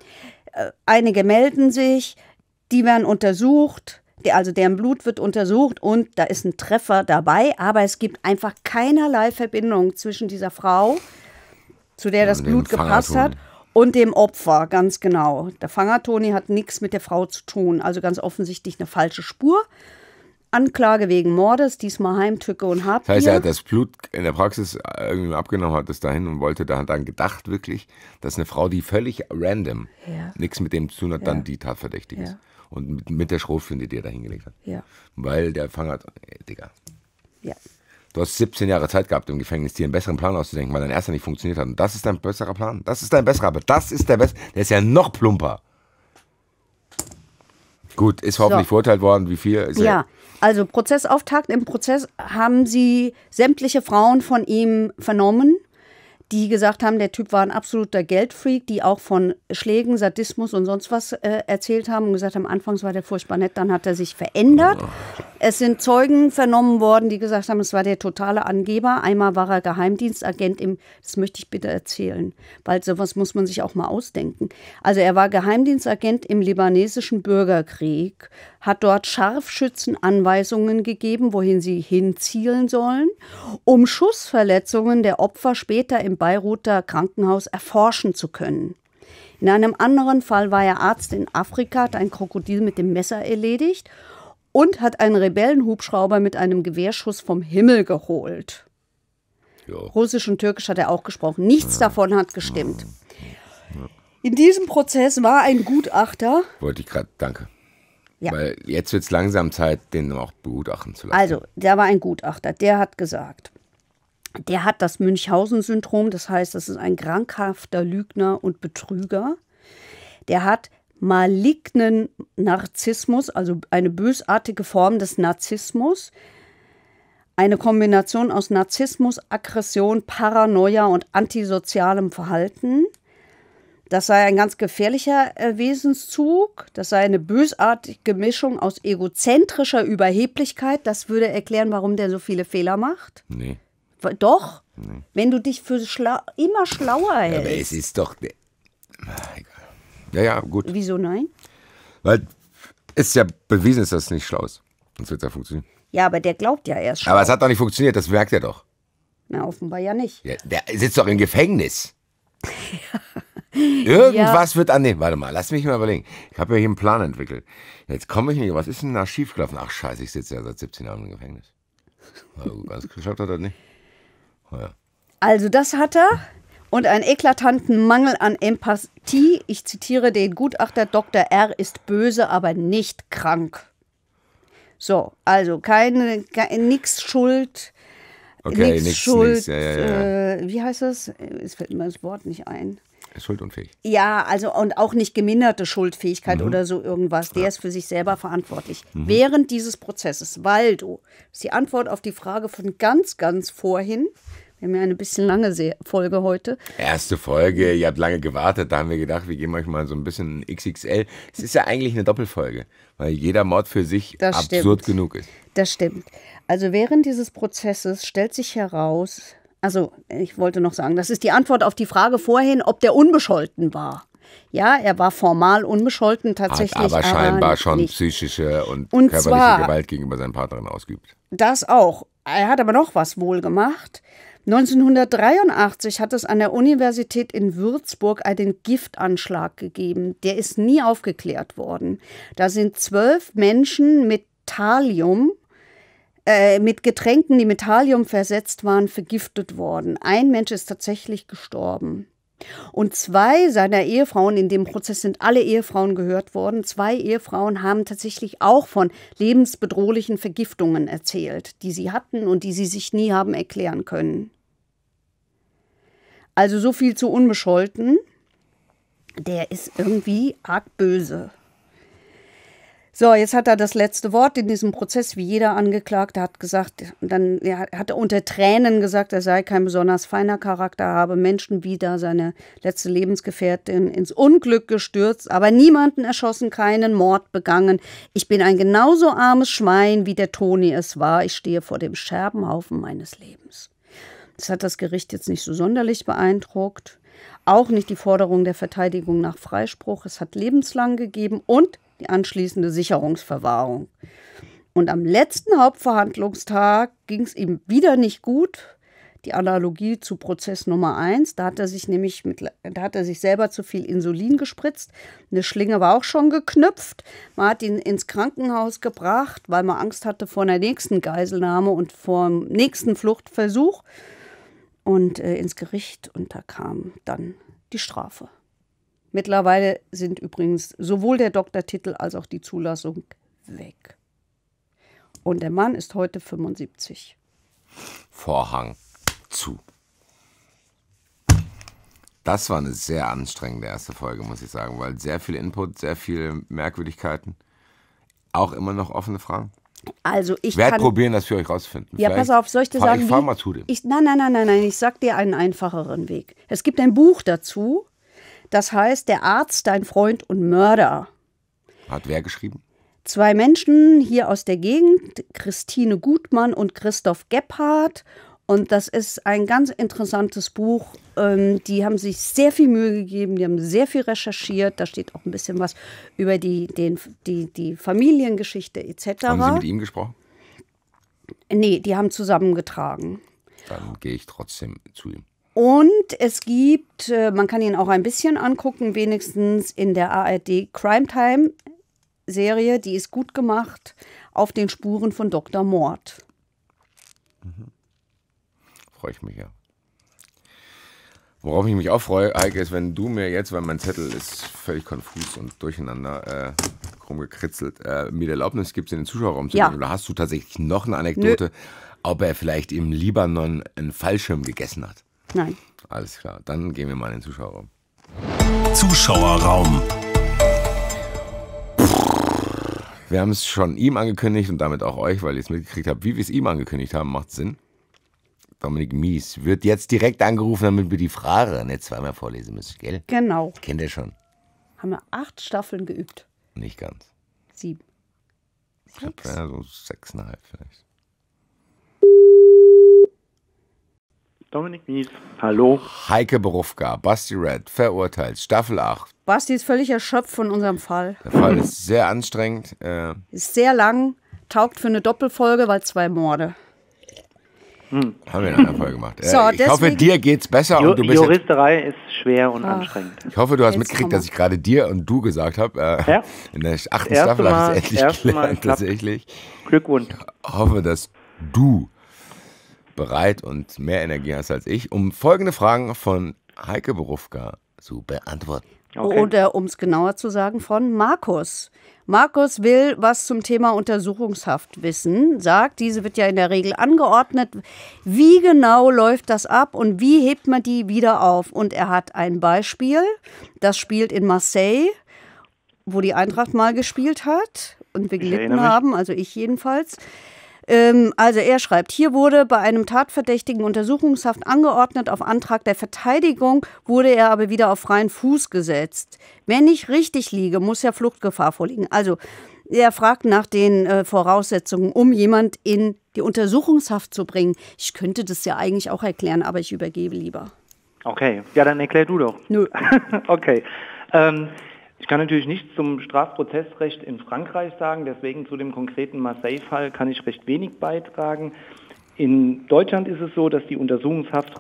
äh, einige melden sich, die werden untersucht. Also deren Blut wird untersucht und da ist ein Treffer dabei, aber es gibt einfach keinerlei Verbindung zwischen dieser Frau, zu der ja, das Blut gepasst hat, und dem Opfer, ganz genau. Der Fanger Toni hat nichts mit der Frau zu tun, also ganz offensichtlich eine falsche Spur. Anklage wegen Mordes, diesmal Heimtücke und Habgier. Das heißt, er hat das Blut in der Praxis äh, irgendwie abgenommen, hat es dahin und wollte dann gedacht wirklich, dass eine Frau, die völlig random ja. nichts mit dem zu tun hat, ja. dann die Tatverdächtige ja. ist. Und mit der Schrotflinte, die er da hingelegt hat. Ja. Weil der Fanger, hat. Ey, Digga. Ja. Du hast 17 Jahre Zeit gehabt, im Gefängnis dir einen besseren Plan auszudenken, weil dein erster nicht funktioniert hat. Und das ist dein besserer Plan. Das ist dein besserer, aber das ist der beste. Der ist ja noch plumper. Gut, ist hoffentlich so. verurteilt worden, wie viel? ja, ja also Prozessauftakt. Im Prozess haben sie sämtliche Frauen von ihm vernommen die gesagt haben, der Typ war ein absoluter Geldfreak, die auch von Schlägen, Sadismus und sonst was äh, erzählt haben und gesagt haben, anfangs war der furchtbar nett, dann hat er sich verändert. Oh. Es sind Zeugen vernommen worden, die gesagt haben, es war der totale Angeber. Einmal war er Geheimdienstagent im, das möchte ich bitte erzählen, weil sowas muss man sich auch mal ausdenken. Also er war Geheimdienstagent im libanesischen Bürgerkrieg, hat dort Scharfschützen Anweisungen gegeben, wohin sie hinzielen sollen, um Schussverletzungen der Opfer später im Beiruter Krankenhaus erforschen zu können. In einem anderen Fall war er Arzt in Afrika, hat ein Krokodil mit dem Messer erledigt und hat einen Rebellenhubschrauber mit einem Gewehrschuss vom Himmel geholt. Ja. Russisch und Türkisch hat er auch gesprochen. Nichts ja. davon hat gestimmt. Ja. In diesem Prozess war ein Gutachter. Wollte ich gerade, danke. Weil jetzt wird es langsam Zeit, den auch begutachten zu lassen. Also, da war ein Gutachter, der hat gesagt, der hat das Münchhausen-Syndrom, das heißt, das ist ein krankhafter Lügner und Betrüger. Der hat malignen Narzissmus, also eine bösartige Form des Narzissmus, eine Kombination aus Narzissmus, Aggression, Paranoia und antisozialem Verhalten. Das sei ein ganz gefährlicher äh, Wesenszug. Das sei eine bösartige Mischung aus egozentrischer Überheblichkeit. Das würde erklären, warum der so viele Fehler macht. Nee. Doch, nee. wenn du dich für schla immer schlauer hältst. Aber es ist doch. Oh, egal. Ja, ja, gut. Wieso nein? Weil es ja bewiesen, ist, dass es nicht schlau ist. Sonst wird es ja funktionieren. Ja, aber der glaubt ja erst schon. Aber es hat doch nicht funktioniert, das merkt er doch. Na, offenbar ja nicht. Ja, der sitzt doch im Gefängnis. ja. Irgendwas ja. wird an dem. Warte mal, lass mich mal überlegen. Ich habe ja hier einen Plan entwickelt. Jetzt komme ich nicht. Was ist denn da schiefgelaufen? Ach, scheiße, ich sitze ja seit 17 Jahren im Gefängnis. ganz geschafft hat er nicht. Oh, ja. Also, das hat er und einen eklatanten Mangel an Empathie. Ich zitiere den Gutachter, Dr. R. ist böse, aber nicht krank. So, also keine, keine nix Schuld. Okay, nix, nix Schuld. Nix, ja, ja, ja. Äh, wie heißt das? Es fällt mir das Wort nicht ein. Schuldunfähig. Ja, also und auch nicht geminderte Schuldfähigkeit mhm. oder so irgendwas. Der ja. ist für sich selber verantwortlich. Mhm. Während dieses Prozesses, Waldo, ist die Antwort auf die Frage von ganz, ganz vorhin, wir haben ja eine bisschen lange Folge heute. Erste Folge, ihr habt lange gewartet, da haben wir gedacht, wir geben euch mal so ein bisschen XXL. Es ist ja eigentlich eine Doppelfolge, weil jeder Mord für sich das absurd stimmt. genug ist. Das stimmt. Also während dieses Prozesses stellt sich heraus, also ich wollte noch sagen, das ist die Antwort auf die Frage vorhin, ob der unbescholten war. Ja, er war formal unbescholten tatsächlich. Hat aber scheinbar schon nicht. psychische und, und körperliche zwar, Gewalt gegenüber seinen Partnerin ausgeübt. Das auch. Er hat aber noch was wohl gemacht. 1983 hat es an der Universität in Würzburg einen Giftanschlag gegeben. Der ist nie aufgeklärt worden. Da sind zwölf Menschen mit Thallium, äh, mit Getränken, die mit Thallium versetzt waren, vergiftet worden. Ein Mensch ist tatsächlich gestorben. Und zwei seiner Ehefrauen, in dem Prozess sind alle Ehefrauen gehört worden, zwei Ehefrauen haben tatsächlich auch von lebensbedrohlichen Vergiftungen erzählt, die sie hatten und die sie sich nie haben erklären können. Also so viel zu unbescholten. Der ist irgendwie arg böse. So, jetzt hat er das letzte Wort in diesem Prozess, wie jeder Angeklagte hat gesagt, dann ja, hat er unter Tränen gesagt, er sei kein besonders feiner Charakter, habe Menschen wieder seine letzte Lebensgefährtin ins Unglück gestürzt, aber niemanden erschossen, keinen Mord begangen. Ich bin ein genauso armes Schwein, wie der Toni es war. Ich stehe vor dem Scherbenhaufen meines Lebens. Das hat das Gericht jetzt nicht so sonderlich beeindruckt. Auch nicht die Forderung der Verteidigung nach Freispruch. Es hat lebenslang gegeben und die anschließende Sicherungsverwahrung. Und am letzten Hauptverhandlungstag ging es ihm wieder nicht gut. Die Analogie zu Prozess Nummer 1, da hat er sich nämlich mit, da hat er sich selber zu viel Insulin gespritzt. Eine Schlinge war auch schon geknüpft. Man hat ihn ins Krankenhaus gebracht, weil man Angst hatte vor der nächsten Geiselnahme und vor dem nächsten Fluchtversuch und äh, ins Gericht und da kam dann die Strafe. Mittlerweile sind übrigens sowohl der Doktortitel als auch die Zulassung weg. Und der Mann ist heute 75. Vorhang zu. Das war eine sehr anstrengende erste Folge, muss ich sagen, weil sehr viel Input, sehr viele Merkwürdigkeiten, auch immer noch offene Fragen. Also ich werde probieren, dass wir euch rausfinden. Ja, Vielleicht pass auf, soll ich dir sagen? Ich fahr mal zu dem. Ich, nein, nein, nein, nein, nein, ich sag dir einen einfacheren Weg. Es gibt ein Buch dazu, das heißt Der Arzt, dein Freund und Mörder. Hat wer geschrieben? Zwei Menschen hier aus der Gegend, Christine Gutmann und Christoph Gebhardt. Und das ist ein ganz interessantes Buch. Ähm, die haben sich sehr viel Mühe gegeben, die haben sehr viel recherchiert. Da steht auch ein bisschen was über die, den, die, die Familiengeschichte etc. Haben Sie mit ihm gesprochen? Nee, die haben zusammengetragen. Dann gehe ich trotzdem zu ihm. Und es gibt, äh, man kann ihn auch ein bisschen angucken, wenigstens in der ARD Crime Time Serie, die ist gut gemacht, auf den Spuren von Dr. Mord. Mhm. Freue ich mich ja. Worauf ich mich auch freue, Heike, ist, wenn du mir jetzt, weil mein Zettel ist völlig konfus und durcheinander äh, rumgekritzelt, äh, mir die Erlaubnis gibst, in den Zuschauerraum zu ja. gehen. Oder hast du tatsächlich noch eine Anekdote, Nö. ob er vielleicht im Libanon einen Fallschirm gegessen hat? Nein. Alles klar, dann gehen wir mal in den Zuschauerraum. Zuschauerraum. Wir haben es schon ihm angekündigt und damit auch euch, weil ihr es mitgekriegt habt, wie wir es ihm angekündigt haben, macht Sinn. Dominik Mies wird jetzt direkt angerufen, damit wir die Frage nicht zweimal vorlesen müssen, gell? Genau. kennt ihr schon. Haben wir acht Staffeln geübt? Nicht ganz. Sieben. Sechs? Ja, so sechseinhalb vielleicht. Dominik Mies, hallo. Heike Berufka, Basti Red, verurteilt, Staffel 8. Basti ist völlig erschöpft von unserem Fall. Der Fall ist sehr anstrengend. Äh ist sehr lang, taugt für eine Doppelfolge, weil zwei Morde. Hm. Haben wir in einer Folge gemacht. So, äh, ich hoffe, dir geht's besser Ju und du bist. Juristerei ist schwer und Ach. anscheinend. Ich hoffe, du hast mitgekriegt, dass ich gerade dir und du gesagt habe. Äh, ja. In der achten Staffel habe ich es endlich gelernt, tatsächlich. Glückwunsch. Ich hoffe, dass du bereit und mehr Energie hast als ich, um folgende Fragen von Heike Berufka zu beantworten. Okay. Oder um es genauer zu sagen, von Markus. Markus will was zum Thema Untersuchungshaft wissen, sagt, diese wird ja in der Regel angeordnet. Wie genau läuft das ab und wie hebt man die wieder auf? Und er hat ein Beispiel, das spielt in Marseille, wo die Eintracht mal gespielt hat und wir gelitten haben, also ich jedenfalls. Ähm, also er schreibt, hier wurde bei einem Tatverdächtigen Untersuchungshaft angeordnet. Auf Antrag der Verteidigung wurde er aber wieder auf freien Fuß gesetzt. Wenn ich richtig liege, muss ja Fluchtgefahr vorliegen. Also er fragt nach den äh, Voraussetzungen, um jemand in die Untersuchungshaft zu bringen. Ich könnte das ja eigentlich auch erklären, aber ich übergebe lieber. Okay, ja, dann erklär du doch. Nö. okay. Ähm, ich kann natürlich nichts zum Strafprozessrecht in Frankreich sagen, deswegen zu dem konkreten Marseille-Fall kann ich recht wenig beitragen. In Deutschland ist es so, dass die Untersuchungshaft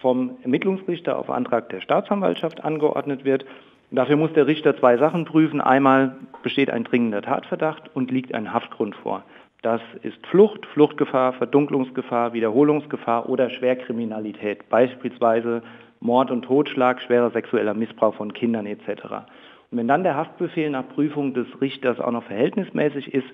vom Ermittlungsrichter auf Antrag der Staatsanwaltschaft angeordnet wird. Dafür muss der Richter zwei Sachen prüfen. Einmal besteht ein dringender Tatverdacht und liegt ein Haftgrund vor. Das ist Flucht, Fluchtgefahr, Verdunklungsgefahr, Wiederholungsgefahr oder Schwerkriminalität, beispielsweise Mord und Totschlag, schwerer sexueller Missbrauch von Kindern etc. Und wenn dann der Haftbefehl nach Prüfung des Richters auch noch verhältnismäßig ist,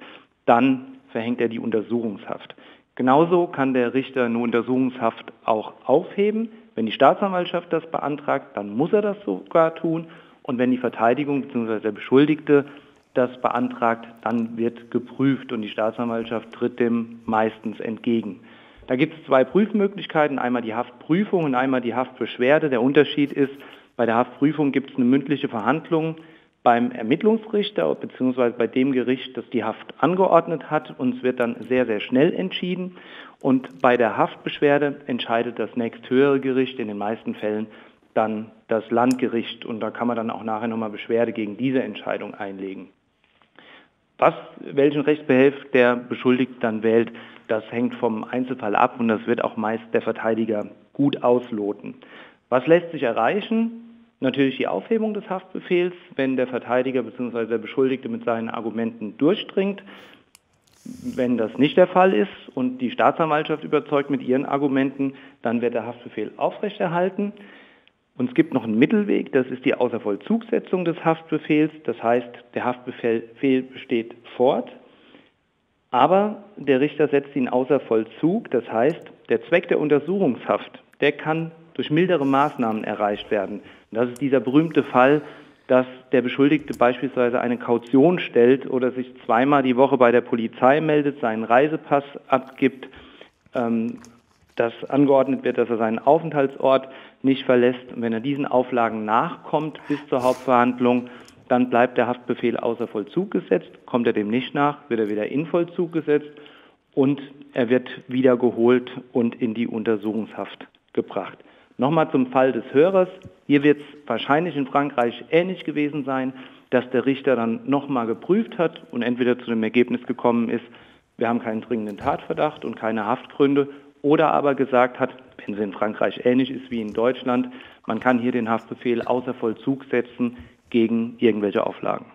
dann verhängt er die Untersuchungshaft. Genauso kann der Richter eine Untersuchungshaft auch aufheben. Wenn die Staatsanwaltschaft das beantragt, dann muss er das sogar tun. Und wenn die Verteidigung bzw. der Beschuldigte das beantragt, dann wird geprüft und die Staatsanwaltschaft tritt dem meistens entgegen. Da gibt es zwei Prüfmöglichkeiten, einmal die Haftprüfung und einmal die Haftbeschwerde. Der Unterschied ist, bei der Haftprüfung gibt es eine mündliche Verhandlung beim Ermittlungsrichter bzw. bei dem Gericht, das die Haft angeordnet hat. Und es wird dann sehr, sehr schnell entschieden. Und bei der Haftbeschwerde entscheidet das nächsthöhere Gericht in den meisten Fällen dann das Landgericht. Und da kann man dann auch nachher nochmal Beschwerde gegen diese Entscheidung einlegen. Was, welchen Rechtsbehelf der Beschuldigte dann wählt, das hängt vom Einzelfall ab und das wird auch meist der Verteidiger gut ausloten. Was lässt sich erreichen? Natürlich die Aufhebung des Haftbefehls, wenn der Verteidiger bzw. der Beschuldigte mit seinen Argumenten durchdringt. Wenn das nicht der Fall ist und die Staatsanwaltschaft überzeugt mit ihren Argumenten, dann wird der Haftbefehl aufrechterhalten. Und es gibt noch einen Mittelweg, das ist die Außervollzugsetzung des Haftbefehls. Das heißt, der Haftbefehl besteht fort, aber der Richter setzt ihn außer Vollzug. Das heißt, der Zweck der Untersuchungshaft, der kann durch mildere Maßnahmen erreicht werden. Und das ist dieser berühmte Fall, dass der Beschuldigte beispielsweise eine Kaution stellt oder sich zweimal die Woche bei der Polizei meldet, seinen Reisepass abgibt, ähm, dass angeordnet wird, dass er seinen Aufenthaltsort nicht verlässt. Und wenn er diesen Auflagen nachkommt bis zur Hauptverhandlung, dann bleibt der Haftbefehl außer Vollzug gesetzt. Kommt er dem nicht nach, wird er wieder in Vollzug gesetzt und er wird wieder geholt und in die Untersuchungshaft gebracht. Nochmal zum Fall des Hörers. Hier wird es wahrscheinlich in Frankreich ähnlich gewesen sein, dass der Richter dann nochmal geprüft hat und entweder zu dem Ergebnis gekommen ist, wir haben keinen dringenden Tatverdacht und keine Haftgründe, oder aber gesagt hat, wenn es in Frankreich ähnlich ist wie in Deutschland, man kann hier den Haftbefehl außer Vollzug setzen gegen irgendwelche Auflagen.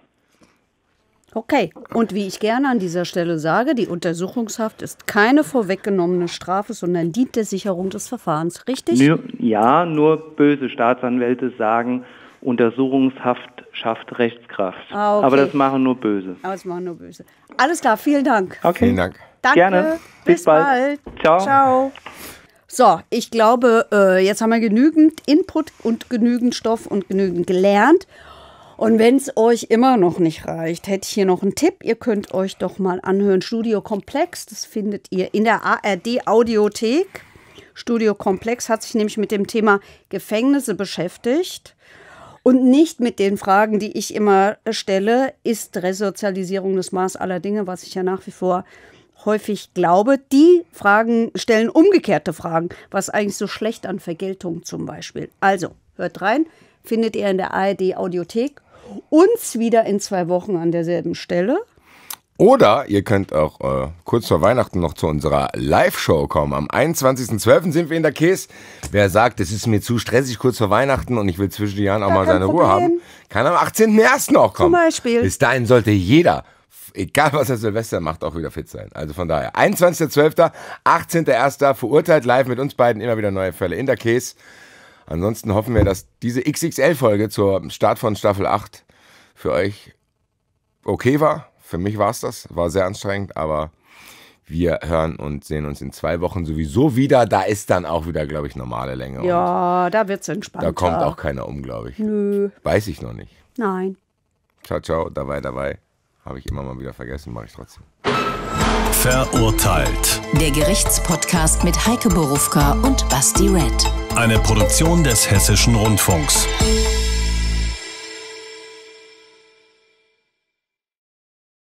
Okay. Und wie ich gerne an dieser Stelle sage, die Untersuchungshaft ist keine vorweggenommene Strafe, sondern dient der Sicherung des Verfahrens, richtig? Ja, nur böse Staatsanwälte sagen, Untersuchungshaft schafft Rechtskraft. Ah, okay. Aber das machen nur böse. Aber das machen nur böse. Alles klar, vielen Dank. Okay. Vielen Dank. Danke. Gerne. Bis, Bis bald. bald. Ciao. Ciao. So, ich glaube, äh, jetzt haben wir genügend Input und genügend Stoff und genügend gelernt. Und wenn es euch immer noch nicht reicht, hätte ich hier noch einen Tipp. Ihr könnt euch doch mal anhören. Studio Komplex, das findet ihr in der ARD Audiothek. Studio Komplex hat sich nämlich mit dem Thema Gefängnisse beschäftigt und nicht mit den Fragen, die ich immer stelle. Ist Resozialisierung das Maß aller Dinge, was ich ja nach wie vor häufig glaube, die Fragen stellen umgekehrte Fragen, was eigentlich so schlecht an Vergeltung zum Beispiel. Also, hört rein findet ihr in der ARD Audiothek. Uns wieder in zwei Wochen an derselben Stelle. Oder ihr könnt auch äh, kurz vor Weihnachten noch zu unserer Live-Show kommen. Am 21.12. sind wir in der Käse. Wer sagt, es ist mir zu stressig kurz vor Weihnachten und ich will zwischen den Jahren auch Gar mal seine Ruhe haben, kann am 18.01. auch kommen. Zum Beispiel. Bis dahin sollte jeder, egal was er Silvester macht, auch wieder fit sein. Also von daher, 21.12., 18.01. verurteilt live mit uns beiden immer wieder neue Fälle in der Käse. Ansonsten hoffen wir, dass diese XXL-Folge zum Start von Staffel 8 für euch okay war. Für mich war es das, war sehr anstrengend, aber wir hören und sehen uns in zwei Wochen sowieso wieder. Da ist dann auch wieder, glaube ich, normale Länge. Ja, da wird es entspannt. Da kommt auch keiner um, glaube ich. Nö. Weiß ich noch nicht. Nein. Ciao, ciao, dabei, dabei. Habe ich immer mal wieder vergessen, mache ich trotzdem. Verurteilt. Der Gerichtspodcast mit Heike Borufka und Basti Redd. Eine Produktion des Hessischen Rundfunks.